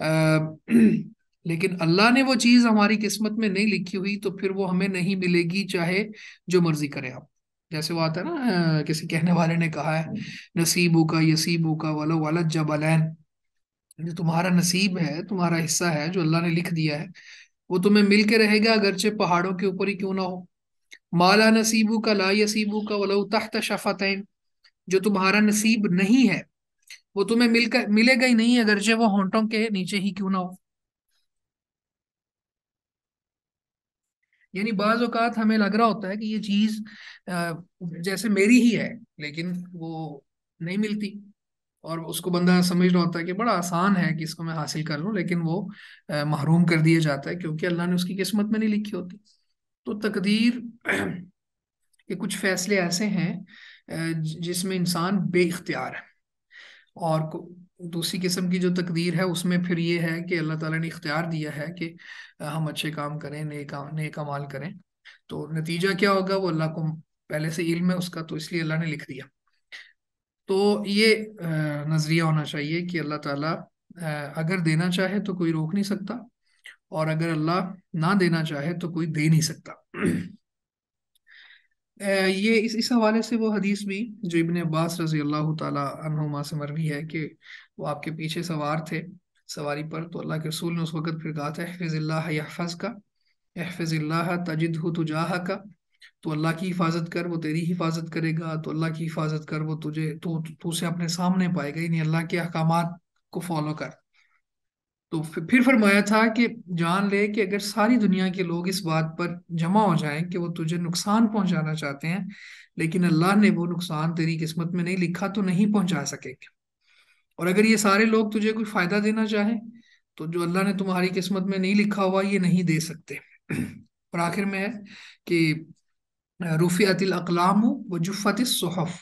लेकिन अल्लाह ने वो चीज हमारी किस्मत में नहीं लिखी हुई तो फिर वो हमें नहीं मिलेगी चाहे जो मर्जी करें आप जैसे वो आता है ना किसी कहने वाले ने कहा है हम्म। नसीबू का यसीबू का वालो जब जबलैन जो तुम्हारा नसीब है तुम्हारा हिस्सा है जो अल्लाह ने लिख दिया है वो तुम्हें मिल के रहेगा अगरचे पहाड़ों के ऊपर ही क्यों ना हो माला नसीबू का ला यसीबू का वलो तख्त शफात जो तुम्हारा नसीब नहीं है वो तुम्हें मिलकर मिलेगा ही नहीं अगरचे वो होंटों के नीचे ही क्यों ना हो यानी बाज अवकात हमें लग रहा होता है कि ये चीज जैसे मेरी ही है लेकिन वो नहीं मिलती और उसको बंदा समझ रहा होता है कि बड़ा आसान है कि इसको मैं हासिल कर लूँ लेकिन वो महरूम कर दिया जाता है क्योंकि अल्लाह ने उसकी किस्मत में नहीं लिखी होती तो तकदीर के कुछ फैसले ऐसे हैं जिसमें इंसान बेख्तियार है और दूसरी किस्म की जो तकदीर है उसमें फिर ये है कि अल्लाह ताला ने इख्तियार दिया है कि हम अच्छे काम करें नए काम नए कमाल करें तो नतीजा क्या होगा वो अल्लाह को पहले से इल्म है उसका तो इसलिए अल्लाह ने लिख दिया तो ये नज़रिया होना चाहिए कि अल्लाह ताला अगर देना चाहे तो कोई रोक नहीं सकता और अगर अल्लाह ना देना चाहे तो कोई दे नहीं सकता ये इस इस हवाले से वो हदीस भी जो इबन अब्बास रजी अल्लाह तुमा से मरवी है कि वो आपके पीछे सवार थे सवारी पर तो अल्लाह के रसूल ने उस वक़्त फिर कहा था हफिज़ल्लाहफ़ का हफिज़ल्लाह तजिद हो तुजाह का तो अल्लाह की हिफाजत कर वो तेरी हिफाजत करेगा तो अल्लाह की हिफाजत कर वो तुझे तो तू से अपने सामने पाएगा यानी अल्लाह के अहकाम को फॉलो कर तो फिर फरमाया था कि जान ले कि अगर सारी दुनिया के लोग इस बात पर जमा हो जाएं कि वो तुझे नुकसान पहुंचाना चाहते हैं लेकिन अल्लाह ने वो नुकसान तेरी किस्मत में नहीं लिखा तो नहीं पहुंचा सकेंगे और अगर ये सारे लोग तुझे कोई फ़ायदा देना चाहें तो जो अल्लाह ने तुम्हारी किस्मत में नहीं लिखा हुआ ये नहीं दे सकते और आखिर में है कि रूफ़ियातिल अकलाम व जुफ़त सहफ़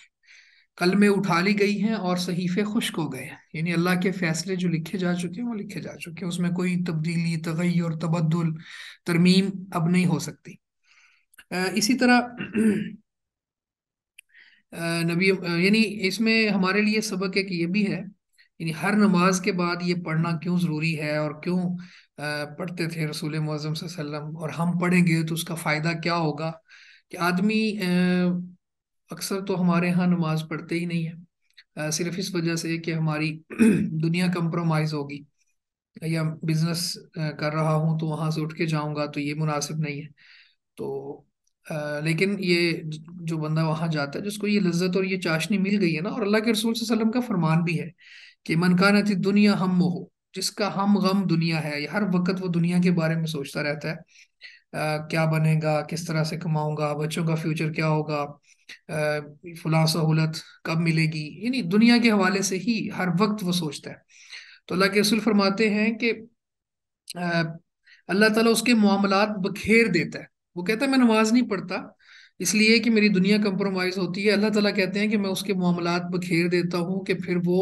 कल में उठा ली गई हैं और सहीफे खुश्क हो गए हैं यानी अल्लाह के फैसले जो लिखे जा चुके हैं वो लिखे जा चुके हैं उसमें कोई तब्दीली तगई और तबदुल तरमीम अब नहीं हो सकती इसी तरह नबी यानी इसमें हमारे लिए सबक एक ये भी है यानी हर नमाज के बाद ये पढ़ना क्यों ज़रूरी है और क्यों पढ़ते थे रसूल मज़म्म और हम पढ़ेंगे तो उसका फ़ायदा क्या होगा कि आदमी अक्सर तो हमारे यहाँ नमाज पढ़ते ही नहीं है सिर्फ इस वजह से कि हमारी दुनिया कंप्रोमाइज़ होगी या बिजनेस कर रहा हूँ तो वहाँ से उठ के जाऊँगा तो ये मुनासिब नहीं है तो आ, लेकिन ये जो बंदा वहाँ जाता है जिसको ये लज्जत और ये चाशनी मिल गई है ना और अल्लाह के रसूल सल्लम का फरमान भी है कि थी दुनिया हम हो जिसका हम गम दुनिया है हर वक्त वो दुनिया के बारे में सोचता रहता है आ, क्या बनेगा किस तरह से कमाऊंगा बच्चों का फ्यूचर क्या होगा फला सहूलत कब मिलेगी यानी दुनिया के हवाले से ही हर वक्त वो सोचता है तो अल्लाह के रसूल फरमाते हैं कि अल्लाह ताला उसके मामलात बखेर देता है वो कहता है मैं नमाज नहीं पढ़ता इसलिए कि मेरी दुनिया कंप्रोमाइज़ होती है अल्लाह ताला कहते हैं कि मैं उसके मामलात बखेर देता हूँ कि फिर वो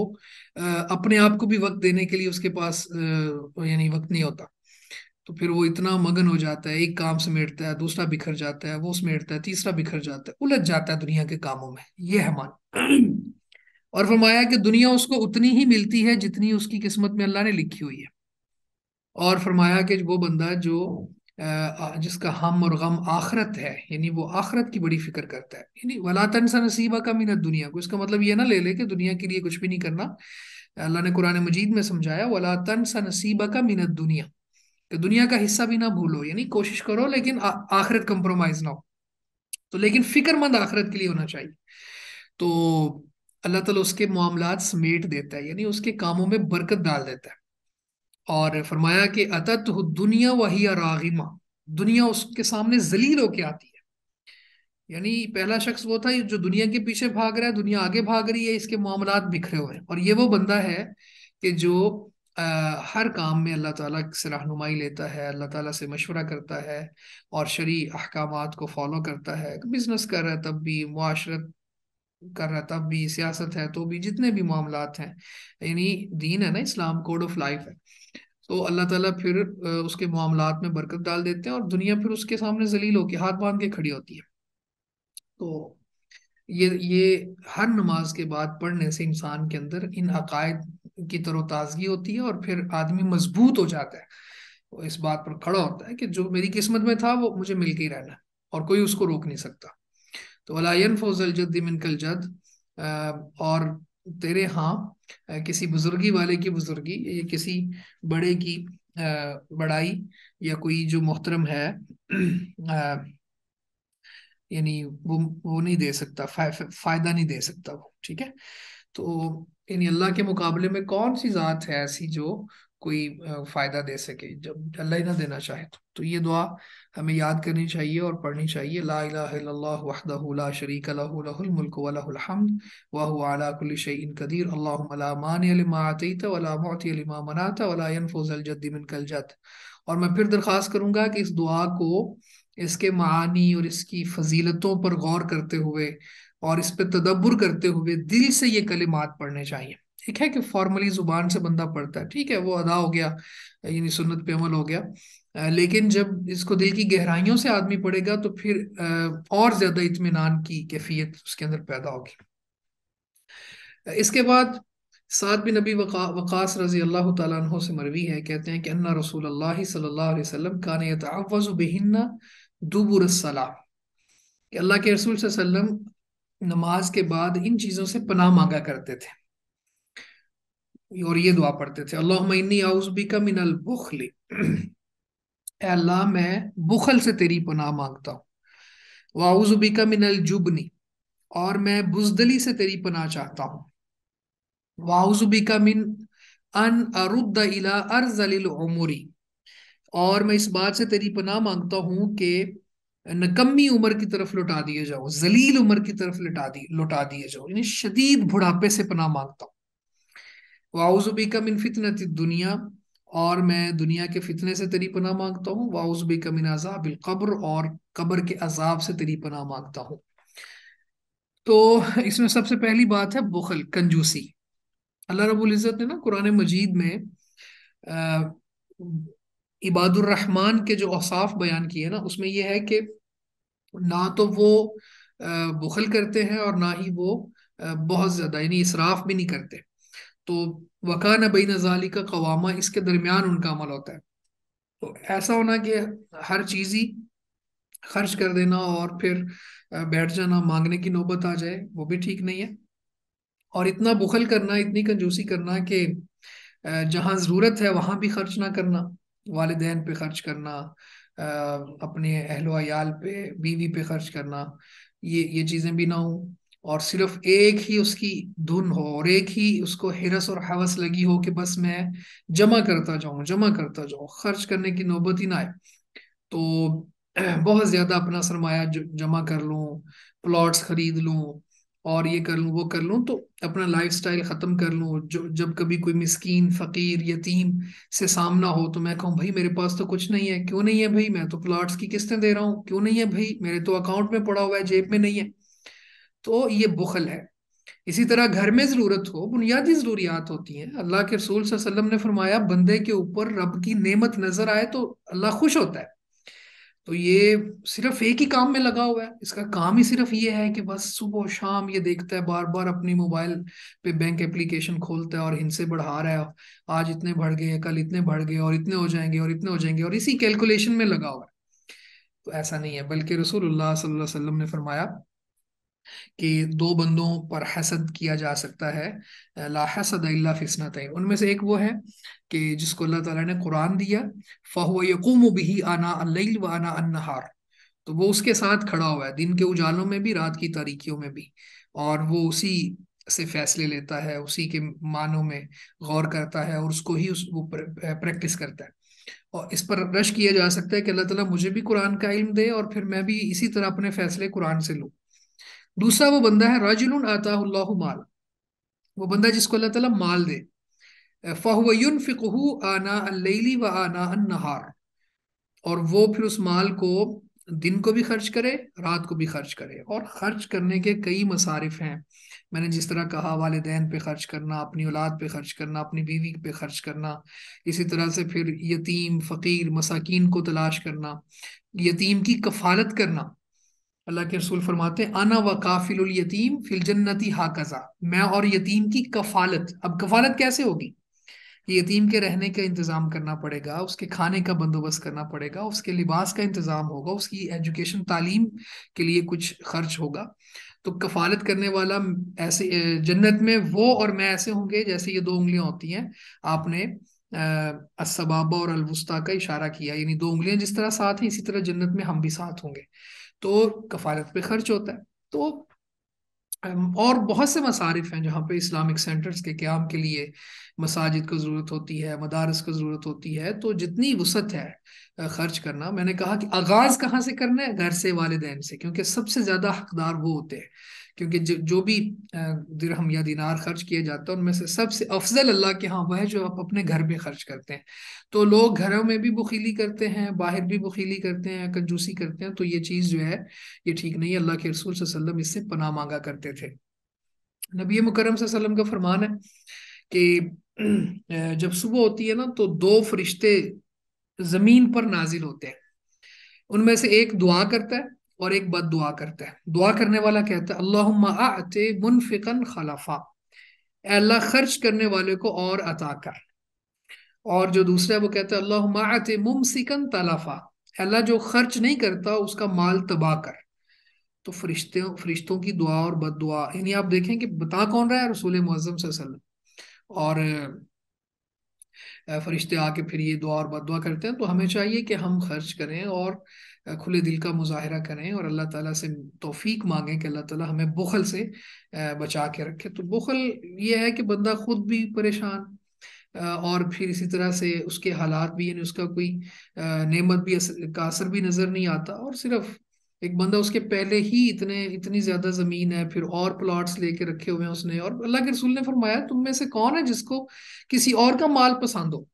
अपने आप को भी वक्त देने के लिए उसके पास यानी वक्त नहीं होता तो फिर वो इतना मगन हो जाता है एक काम समेटता है दूसरा बिखर जाता है वो समेटता है तीसरा बिखर जाता है उलझ जाता है दुनिया के कामों में ये है मान और फरमाया कि दुनिया उसको उतनी ही मिलती है जितनी उसकी किस्मत में अल्लाह ने लिखी हुई है और फरमाया कि वो बंदा जो जिसका हम और गम आखरत है यानी वो आखरत की बड़ी फिक्र करता है यानी वलातन सा नसीबा का मिनत दुनिया को इसका मतलब ये ना ले ले कि दुनिया के लिए कुछ भी नहीं करना अल्लाह ने कुरान मजीद में समझाया वलातन सा नसीबा का मिनत दुनिया दुनिया का हिस्सा भी ना भूलो यानी कोशिश करो लेकिन आखिरत कंप्रोमाइज ना हो तो लेकिन फिक्रमंद आखिरत के लिए होना चाहिए तो अल्लाह ताला उसके मामला समेट देता है यानी उसके कामों में बरकत डाल देता है और फरमाया कि अतत दुनिया वही रागिमा दुनिया उसके सामने जलील होके आती है यानी पहला शख्स वो था जो दुनिया के पीछे भाग रहा है दुनिया आगे भाग रही है इसके मामला बिखरे हुए हैं और ये वो बंदा है कि जो आ, हर काम में अल्लाह ताला से रहनुमाई लेता है अल्लाह ताला से मशवरा करता है और शरी अहकाम को फॉलो करता है बिजनेस कर रहा है तब भी मुआशरत कर रहा है तब भी सियासत है तो भी जितने भी मामला हैं यानी दीन है ना इस्लाम कोड ऑफ लाइफ है तो अल्लाह ताला फिर उसके मामला में बरकत डाल देते हैं और दुनिया फिर उसके सामने जलील होकर हाथ बांध के खड़ी होती है तो ये ये हर नमाज के बाद पढ़ने से इंसान के अंदर इन अकायद की तरोताजगी होती है और फिर आदमी मजबूत हो जाता है वो इस बात पर खड़ा होता है कि जो मेरी किस्मत में था वो मुझे मिल ही रहना और कोई उसको रोक नहीं सकता तो अलायन फौजल जद मिनकल जद और तेरे हाँ किसी बुजुर्गी वाले की बुजुर्गी या किसी बड़े की बड़ाई या कोई जो मोहतरम है यानी वो वो नहीं दे सकता फा, फायदा नहीं दे सकता वो ठीक है तो यानी अल्लाह के मुकाबले में कौन सी ज़ात है ऐसी जो कोई फ़ायदा दे सके जब अल्लाह ना देना चाहे तो, तो ये दुआ हमें याद करनी चाहिए और पढ़नी चाहिए ला शरीक मुल्क वलाहमद और मैं फिर दरख्वास्त करूंगा कि इस दुआ को इसके मानी और इसकी फजीलतों पर गौर करते हुए और इस पर तदब्बर करते हुए दिल से ये कलिमात पढ़ने चाहिए ठीक है कि फॉर्मली जुबान से बंदा पढ़ता है ठीक है वो अदा हो गया यानी सुन्नत पे अमल हो गया लेकिन जब इसको दिल की गहराइयों से आदमी पढ़ेगा तो फिर और ज़्यादा इतमान की कैफियत उसके अंदर पैदा होगी इसके बाद सात बिन नबी वका, वकास रजी अल्लाह तु से मरवी है कहते हैं कि अन्ना रसूल अल्लाह सल्लल्लाहु अलैहि वसल्लम कान दुबुर सलाम अल्लाह के रसूल सल्लम नमाज के बाद इन चीजों से पनाह मांगा करते थे और ये दुआ पढ़ते थे अल्लाह इन्नी आउसबी का मिनल बुखली अल्लाह मैं बुखल से तेरी पनाह मांगता हूँ वाउजबी का मिनल जुबनी और मैं बुजदली से तेरी पनाह चाहता हूँ वाउजबी का मिन अन अरुद्द इला अर्जलिल उमरी और मैं इस बात से तेरी पनाह मांगता हूँ कि नकम्मी उम्र की तरफ लौटा दिए जाओ जलील उम्र की तरफ लौटा दिए लौटा दिए जाओ यानी शदीद बुढ़ापे से पना मांगता हूँ वाउजुबी का मिन फितनत दुनिया और मैं दुनिया के फितने से तेरी पना मांगता हूँ वाउजुबी का मिन अजाब कब्र और कब्र के अजाब से तेरी पना मांगता हूँ तो इसमें सबसे पहली बात है बुखल कंजूसी अल्लाह रबुल्जत इज़्ज़त ने ना कुरान मजीद में आ, इबादुररहमान के जो असाफ बयान किए ना उसमें यह है कि ना तो वो बुखल करते हैं और ना ही वो बहुत ज़्यादा यानी इसराफ भी नहीं करते तो वकान नबी जाली का कवामा इसके दरमियान उनका अमल होता है तो ऐसा होना कि हर चीज़ ही खर्च कर देना और फिर बैठ जाना मांगने की नौबत आ जाए वो भी ठीक नहीं है और इतना बुखल करना इतनी कंजूसी करना कि जहाँ ज़रूरत है वहां भी खर्च ना करना वालदेन पे खर्च करना अपने अहलोयाल पे बीवी पे खर्च करना ये ये चीज़ें भी ना हो और सिर्फ एक ही उसकी धुन हो और एक ही उसको हिरस और हवस लगी हो कि बस मैं जमा करता जाऊं जमा करता जाऊं खर्च करने की नौबत ही ना आए तो बहुत ज़्यादा अपना सरमाया जमा कर लूँ प्लॉट्स खरीद लूँ और ये कर लूँ वो कर लूँ तो अपना लाइफ स्टाइल ख़त्म कर लूँ जो जब कभी कोई मस्किन फ़कीर यतीम से सामना हो तो मैं कहूँ भाई मेरे पास तो कुछ नहीं है क्यों नहीं है भाई मैं तो प्लाट्स की किस्तें दे रहा हूँ क्यों नहीं है भाई मेरे तो अकाउंट में पड़ा हुआ है जेब में नहीं है तो ये बुखल है इसी तरह घर में ज़रूरत हो बुनियादी ज़रूरियात होती हैं अल्लाह के रसूल वसल्लम ने फरमाया बंदे के ऊपर रब की नेमत नज़र आए तो अल्लाह खुश होता है तो ये सिर्फ एक ही काम में लगा हुआ है इसका काम ही सिर्फ ये है कि बस सुबह शाम ये देखता है बार बार अपनी मोबाइल पे बैंक एप्लीकेशन खोलता है और इनसे बढ़ा रहा है आज इतने बढ़ गए कल इतने बढ़ गए और इतने हो जाएंगे और इतने हो जाएंगे और इसी कैलकुलेशन में लगा हुआ है तो ऐसा नहीं है बल्कि रसूल सल्लल्लाहु ने फरमाया कि दो बंदों पर हसद किया जा सकता है ला हसद इल्ला फिसना तय उनमें से एक वो है कि जिसको अल्लाह ताला ने कुरान दिया फ़हुआ यकूम बिही आना अल्ल व आना अन्नहार तो वो उसके साथ खड़ा हुआ है दिन के उजालों में भी रात की तारीखियों में भी और वो उसी से फैसले लेता है उसी के मानों में गौर करता है और उसको ही उस वो प्रैक्टिस करता है और इस पर रश किया जा सकता है कि अल्लाह ताला मुझे भी कुरान का इल्म दे और फिर मैं भी इसी तरह अपने फैसले कुरान से लूँ दूसरा वो बंदा है रजुल आता माल वो बंदा जिसको अल्लाह ताला माल दे फ़हुन फ़िकहू आना अल्लेली व आना नहार और वो फिर उस माल को दिन को भी खर्च करे रात को भी खर्च करे और खर्च करने के कई मसारिफ हैं मैंने जिस तरह कहा वालदेन पे खर्च करना अपनी औलाद पे खर्च करना अपनी बीवी पे खर्च करना इसी तरह से फिर यतीम फ़कीर मसाकिन को तलाश करना यतीम की कफालत करना अल्लाह के रसूल फरमाते हैं व काफिल यतीम फिल जन्नती हाकजा मैं और यतीम की कफालत अब कफालत कैसे होगी यतीम के रहने का इंतज़ाम करना पड़ेगा उसके खाने का बंदोबस्त करना पड़ेगा उसके लिबास का इंतज़ाम होगा उसकी एजुकेशन तालीम के लिए कुछ खर्च होगा तो कफालत करने वाला ऐसे जन्नत में वो और मैं ऐसे होंगे जैसे ये दो उंगलियां होती हैं आपने असबाबा और अलवस्ता का इशारा किया यानी दो उंगलियां जिस तरह साथ हैं इसी तरह जन्नत में हम भी साथ होंगे तो कफालत पे खर्च होता है तो और बहुत से मसारिफ हैं जहाँ पे इस्लामिक सेंटर्स के क्याम के लिए मसाजिद को ज़रूरत होती है मदारस को ज़रूरत होती है तो जितनी वसत है ख़र्च करना मैंने कहा कि आगाज़ कहाँ से करना है घर से वालदेन से क्योंकि सबसे ज़्यादा हकदार वो होते हैं क्योंकि जो जो भी दिरहम या दिनार खर्च किया जाता है उनमें से सबसे अफजल अल्लाह के यहाँ वह जो आप अपने घर में खर्च करते हैं तो लोग घरों में भी बुखीली करते हैं बाहर भी बुखीली करते हैं कंजूसी करते हैं तो ये चीज़ जो है ये ठीक नहीं है अल्लाह के रसूल वसल्लम इससे पना मांगा करते थे नबी मुकरम वसल्लम का फरमान है कि जब सुबह होती है ना तो दो फरिश्ते ज़मीन पर नाजिल होते हैं उनमें से एक दुआ करता है और एक बद दुआ करता है दुआ करने वाला कहता है अल्लाह आते मुनफिकन खलाफा अल्लाह खर्च करने वाले को और अता कर और जो दूसरा है वो कहता है अल्लाह आते मुमसिकन तलाफा अल्लाह जो खर्च नहीं करता उसका माल तबाह कर तो फरिश्ते फरिश्तों की दुआ और बद दुआ यानी आप देखें कि बता कौन रहा है रसूल मुआज़म और फरिश्ते आके फिर ये दुआ और बद दुआ करते हैं तो हमें चाहिए कि हम खर्च करें और खुले दिल का मुजाहरा करें और अल्लाह ताला से तौफीक मांगें कि अल्लाह ताला हमें बुखल से बचा के रखे तो बुखल ये है कि बंदा खुद भी परेशान और फिर इसी तरह से उसके हालात भी यानी उसका कोई नेमत भी असर, का असर भी नज़र नहीं आता और सिर्फ एक बंदा उसके पहले ही इतने इतनी ज़्यादा ज़मीन है फिर और प्लॉट्स लेके रखे हुए हैं उसने और अल्लाह के रसूल ने फरमाया तुम में से कौन है जिसको किसी और का माल पसंद हो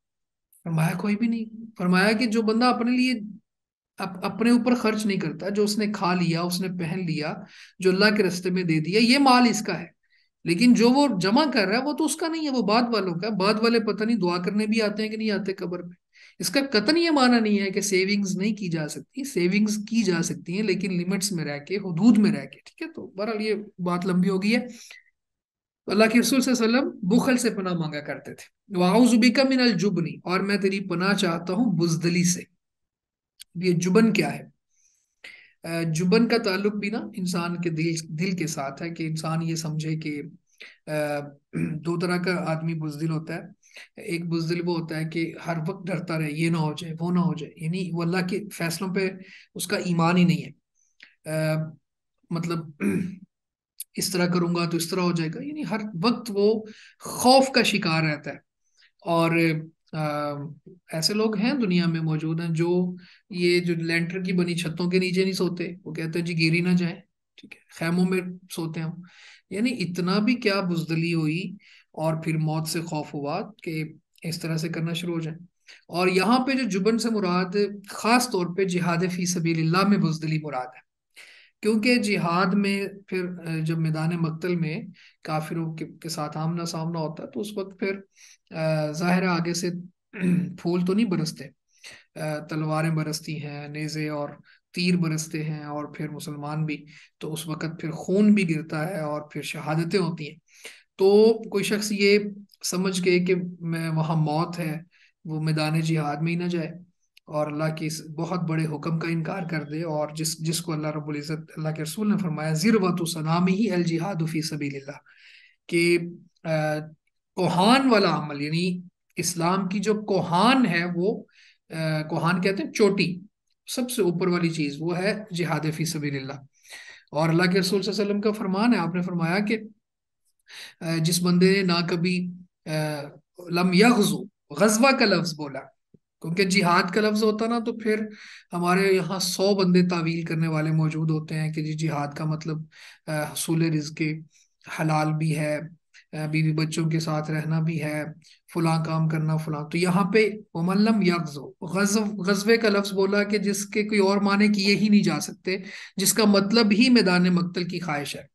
फरमाया कोई भी नहीं फरमाया कि जो बंदा अपने लिए अप, अपने ऊपर खर्च नहीं करता जो उसने खा लिया उसने पहन लिया जो अल्लाह के रस्ते में दे दिया ये माल इसका है लेकिन जो वो जमा कर रहा है वो तो उसका नहीं है वो बाद वालों का बाद वाले पता नहीं दुआ करने भी आते हैं कि नहीं आते कबर में इसका कतन ये माना नहीं है कि सेविंग्स नहीं की जा सकती सेविंग्स की जा सकती है लेकिन लिमिट्स में रह के हदूद में रह के ठीक है तो बहरहाल ये बात लंबी हो गई है अल्लाह के रसूल बुखल से पना मांगा करते थे का मिनल जुबनी और मैं तेरी पना चाहता हूँ बुजदली से ये जुबन क्या है जुबन का ताल्लुक भी ना इंसान के दिल दिल के साथ है कि इंसान ये समझे कि दो तरह का आदमी बुजदिल होता है एक बुजदिल वो होता है कि हर वक्त डरता रहे ये ना हो जाए वो ना हो जाए यानी वो अल्लाह के फैसलों पे उसका ईमान ही नहीं है आ, मतलब इस तरह करूँगा तो इस तरह हो जाएगा यानी हर वक्त वो खौफ का शिकार रहता है और ऐसे लोग हैं दुनिया में मौजूद हैं जो ये जो लेंटर की बनी छतों के नीचे नहीं सोते वो कहते हैं जी गिरी ना जाए ठीक है खैमों में सोते हैं यानी इतना भी क्या बुजदली हुई और फिर मौत से खौफ हुआ कि इस तरह से करना शुरू हो जाए और यहाँ पे जो जुबन से मुराद खास तौर पे जिहाद फी सबील्ला में बुजदली मुराद है क्योंकि जिहाद में फिर जब मैदान मकतल में काफिरों के, के साथ आमना सामना होता है तो उस वक्त फिर ज़ाहिर आगे से फूल तो नहीं बरसते तलवारें बरसती हैं नेज़े और तीर बरसते हैं और फिर मुसलमान भी तो उस वक़्त फिर खून भी गिरता है और फिर शहादतें होती हैं तो कोई शख्स ये समझ के कि मैं वहाँ मौत है वो मैदान जिहाद में ही ना जाए और अल्लाह के बहुत बड़े हुक्म का इनकार कर दे और जिस जिसको अल्लाह रबुल्ज़त अल्लाह के रसूल ने फरमाया ज़िरवत सनाम ही अल जिहादफ़ी सबील्ला कि कोहान वाला अमल यानी इस्लाम की जो कोहान है वो कोहान कहते हैं चोटी सबसे ऊपर वाली चीज़ वो है जिहाद फ़ी सबील्ला और अल्लाह के रसूल वसल्लम का फरमान है आपने फरमाया कि जिस बंदे ने ना कभी लम यगजू गजवा का लफ्ज़ बोला क्योंकि जिहाद का लफ्ज होता ना तो फिर हमारे यहाँ सौ बंदे तावील करने वाले मौजूद होते हैं कि जी जिहाद का मतलब हसूल रिज के हलाल भी है बीवी बच्चों के साथ रहना भी है फलां काम करना फलां तो यहाँ पे मल्लम यकजो गजबे का लफ्ज बोला कि जिसके कोई और माने किए ही नहीं जा सकते जिसका मतलब ही मैदान मकतल की ख्वाहिश है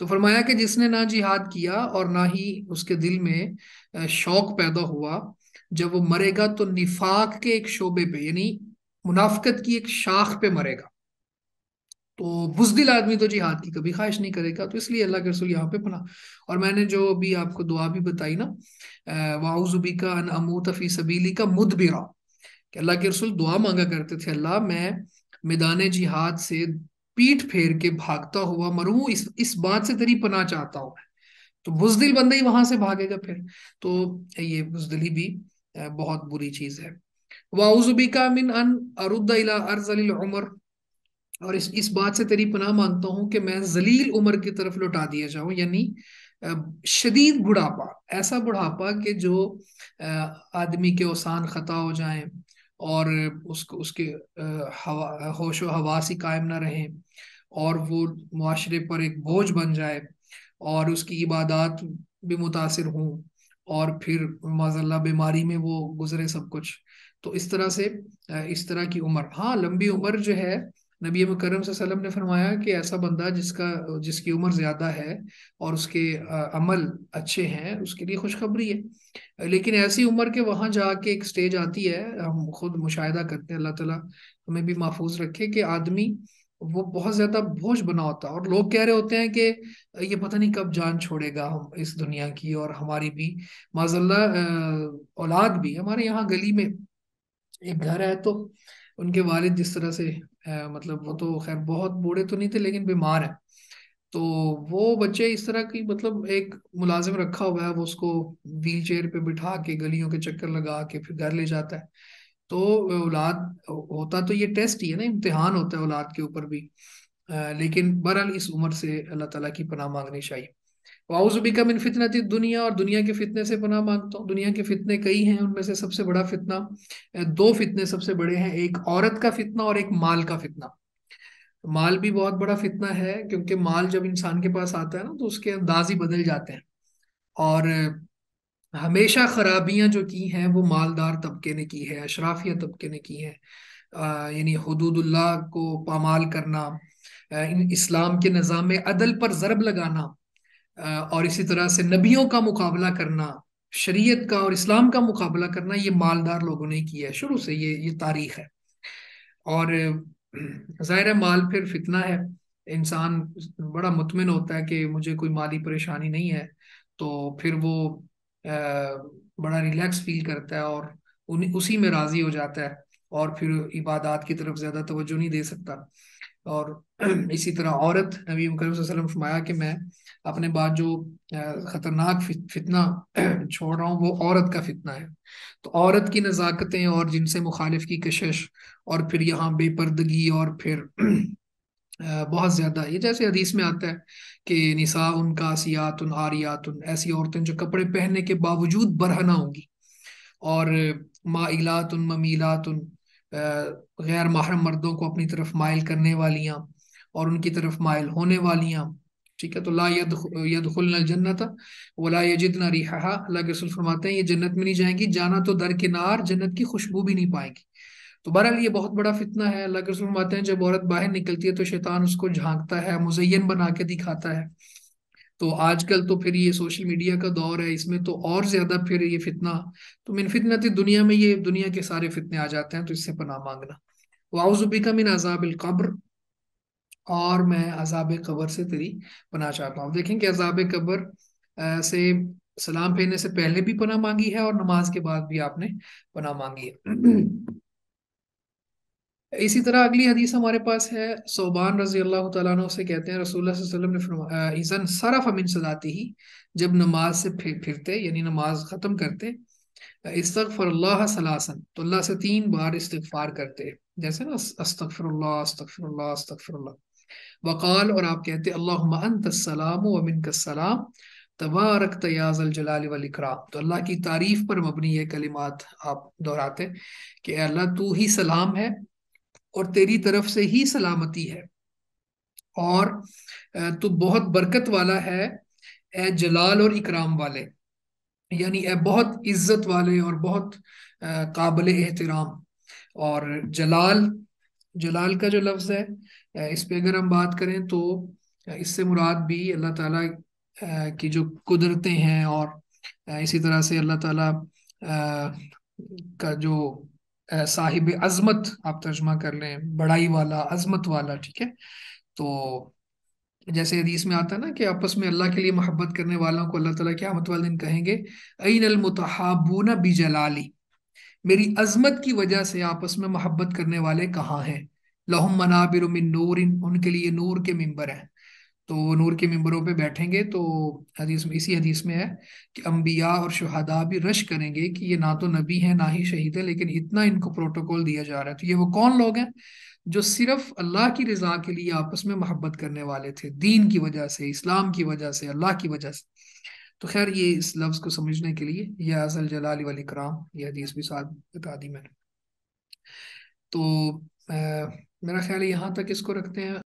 तो फरमाया कि जिसने ना जिहाद किया और ना ही उसके दिल में शौक पैदा हुआ जब वो मरेगा तो निफाक के एक शोबे पे यानी मुनाफकत की एक शाख पे मरेगा तो बुजदिल आदमी तो जी हाथ की कभी ख्वाहिश नहीं करेगा तो इसलिए अल्लाह के रसूल यहाँ पे पना और मैंने जो अभी आपको दुआ भी बताई ना वाउजुबी का अन अमूत फी सबीली का मुदबिरा कि अल्लाह के रसूल दुआ मांगा करते थे अल्लाह मैं मैदान जिहाद से पीठ फेर के भागता हुआ मरू इस इस बात से तेरी पना चाहता हूँ तो बुजदिल बंदा ही वहां से भागेगा फिर तो ये बुजदली भी बहुत बुरी चीज है वाउजुबिका मिन अन अरुद्द इला उमर और इस इस बात से तेरी पनाह मांगता हूँ कि मैं जलील उम्र की तरफ लौटा दिया जाऊं यानी शदीद बुढ़ापा ऐसा बुढ़ापा कि जो आदमी के औसान ख़ता हो जाए और उसको उसके हवा होश हवास ही कायम ना रहे और वो माशरे पर एक बोझ बन जाए और उसकी इबादत भी मुतासर हों और फिर माजल्ला बीमारी में वो गुजरे सब कुछ तो इस तरह से इस तरह की उम्र हाँ लंबी उम्र जो है नबी मकरम वसल्लम ने फरमाया कि ऐसा बंदा जिसका जिसकी उम्र ज़्यादा है और उसके अमल अच्छे हैं उसके लिए खुशखबरी है लेकिन ऐसी उम्र के वहाँ जाके एक स्टेज आती है हम खुद मुशाह करते हैं अल्लाह तला हमें भी महफूज रखे कि आदमी वो बहुत ज्यादा बोझ बना होता है और लोग कह रहे होते हैं कि ये पता नहीं कब जान छोड़ेगा हम इस दुनिया की और हमारी भी माजल्ला औलाद भी हमारे यहाँ गली में एक घर है तो उनके वालिद जिस तरह से आ, मतलब वो तो खैर बहुत बूढ़े तो नहीं थे लेकिन बीमार है तो वो बच्चे इस तरह की मतलब एक मुलाजिम रखा हुआ है वो उसको व्हील चेयर पे बिठा के गलियों के चक्कर लगा के फिर घर ले जाता है तो औलाद होता तो ये टेस्ट ही है ना इम्तिहान होता है औलाद के ऊपर भी लेकिन बहरहाल इस उम्र से अल्लाह ताला की पनाह मांगनी चाहिए वाउजुबिका मिन थी दुनिया और दुनिया के फितने से पनाह मांगता हूँ दुनिया के फितने कई हैं उनमें से सबसे बड़ा फितना दो फितने सबसे बड़े हैं एक औरत का फितना और एक माल का फितना माल भी बहुत बड़ा फितना है क्योंकि माल जब इंसान के पास आता है ना तो उसके अंदाज ही बदल जाते हैं और हमेशा खराबियां जो की हैं वो मालदार तबके ने की है अशराफिया तबके ने की हैं यानी हदूदुल्ला को पामाल करना इन इस्लाम के निज़ाम अदल पर ज़रब लगाना और इसी तरह से नबियों का मुकाबला करना शरीयत का और इस्लाम का मुकाबला करना ये मालदार लोगों ने किया है शुरू से ये ये तारीख है और ज़ाहिर माल फिर फितना है इंसान बड़ा मुतमिन होता है कि मुझे कोई माली परेशानी नहीं है तो फिर वो बड़ा रिलैक्स फील करता है और उन उसी में हम्म। राजी हो जाता है और फिर इबादत की तरफ ज़्यादा तवज्जो नहीं दे सकता और इसी तरह औरत नबी वसल्लम फरमाया कि मैं अपने बाद जो ख़तरनाक फितना छोड़ रहा हूँ वो औरत का फितना है तो औरत की नज़ाकतें और जिनसे मुखालिफ की कशिश और फिर यहाँ बेपर्दगी और फिर बहुत ज्यादा ये जैसे हदीस में आता है कि निसा उनका सियात उन आरियात उन ऐसी औरतें जो कपड़े पहनने के बावजूद बरहना होंगी और माइलात उन ममीलात उन गैर माहरम मर्दों को अपनी तरफ मायल करने वालियाँ और उनकी तरफ मायल होने वालियाँ ठीक है तो ला यद खुलना जन्नत वला यजिदना रिहा अल्लाह के रसूल फरमाते हैं ये जन्नत में नहीं जाएंगी जाना तो दरकिनार जन्नत की खुशबू भी नहीं पाएगी तो बहरहाल ये बहुत बड़ा फितना है अल्लाह के रसूल फरमाते हैं जब औरत बाहर निकलती है तो शैतान उसको झांकता है मुजयन बना के दिखाता है तो आजकल तो फिर ये सोशल मीडिया का दौर है इसमें तो और ज्यादा फिर ये फितना तो मिन फितनत दुनिया में ये दुनिया के सारे फितने आ जाते हैं तो इससे पना मांगना वाउजुबी का मिन अजाबिल कब्र और मैं अजाब कबर से तेरी पना चाहता हूँ देखें कि अजाब कबर से सलाम फेरने से पहले भी पना मांगी है और नमाज के बाद भी आपने पना मांगी है इसी तरह अगली हदीस हमारे पास है सोबान रजी अल्लाह से कहते हैं रसूल ने फरमाजन सरफ अमिन सजाती ही जब नमाज से फिर फिरते यानी नमाज ख़त्म करते इस्तफ़र सलासन तो अल्लाह से तीन बार इस्तफ़ार करते जैसे ना अस्तफ़र अस्तफ़र अस्तफ़र वक़ाल और आप कहते अल्लाहसलाम अमिन कसलाम तबारक तयाजल जलाल वकराम तो अल्लाह की तारीफ पर मबनी ये कलिमात आप दोहराते कि अल्लाह तू ही सलाम है और तेरी तरफ से ही सलामती है और तू बहुत बरकत वाला है ए जलाल और इकराम वाले यानी ए बहुत इज्जत वाले और बहुत काबिल एहतराम और जलाल जलाल का जो लफ्ज़ है इस पे अगर हम बात करें तो इससे मुराद भी अल्लाह ताला की जो कुदरतें हैं और इसी तरह से अल्लाह ताला का जो साहिब अजमत आप तर्जमा कर लें बड़ाई वाला अजमत वाला ठीक है तो जैसे हदीस में आता है ना कि आपस में अल्लाह के लिए मोहब्बत करने वालों को अल्लाह के आमत वाले दिन कहेंगे ऐन बी जलाली मेरी अजमत की वजह से आपस में मोहब्बत करने वाले कहाँ हैं लहम मनाबिर नूर उनके लिए नूर के मेम्बर हैं तो नूर के मेम्बरों पे बैठेंगे तो हदीस में इसी हदीस में है कि अम्बिया और शहदा भी रश करेंगे कि ये ना तो नबी हैं ना ही शहीद है लेकिन इतना इनको प्रोटोकॉल दिया जा रहा है तो ये वो कौन लोग हैं जो सिर्फ अल्लाह की रजा के लिए आपस में मोहब्बत करने वाले थे दीन की वजह से इस्लाम की वजह से अल्लाह की वजह से तो खैर ये इस लफ्ज़ को समझने के लिए यह असल जलाल वाली कराम यह हदीस भी साथ बता दी मैंने तो आ, मेरा ख्याल यहाँ तक इसको रखते हैं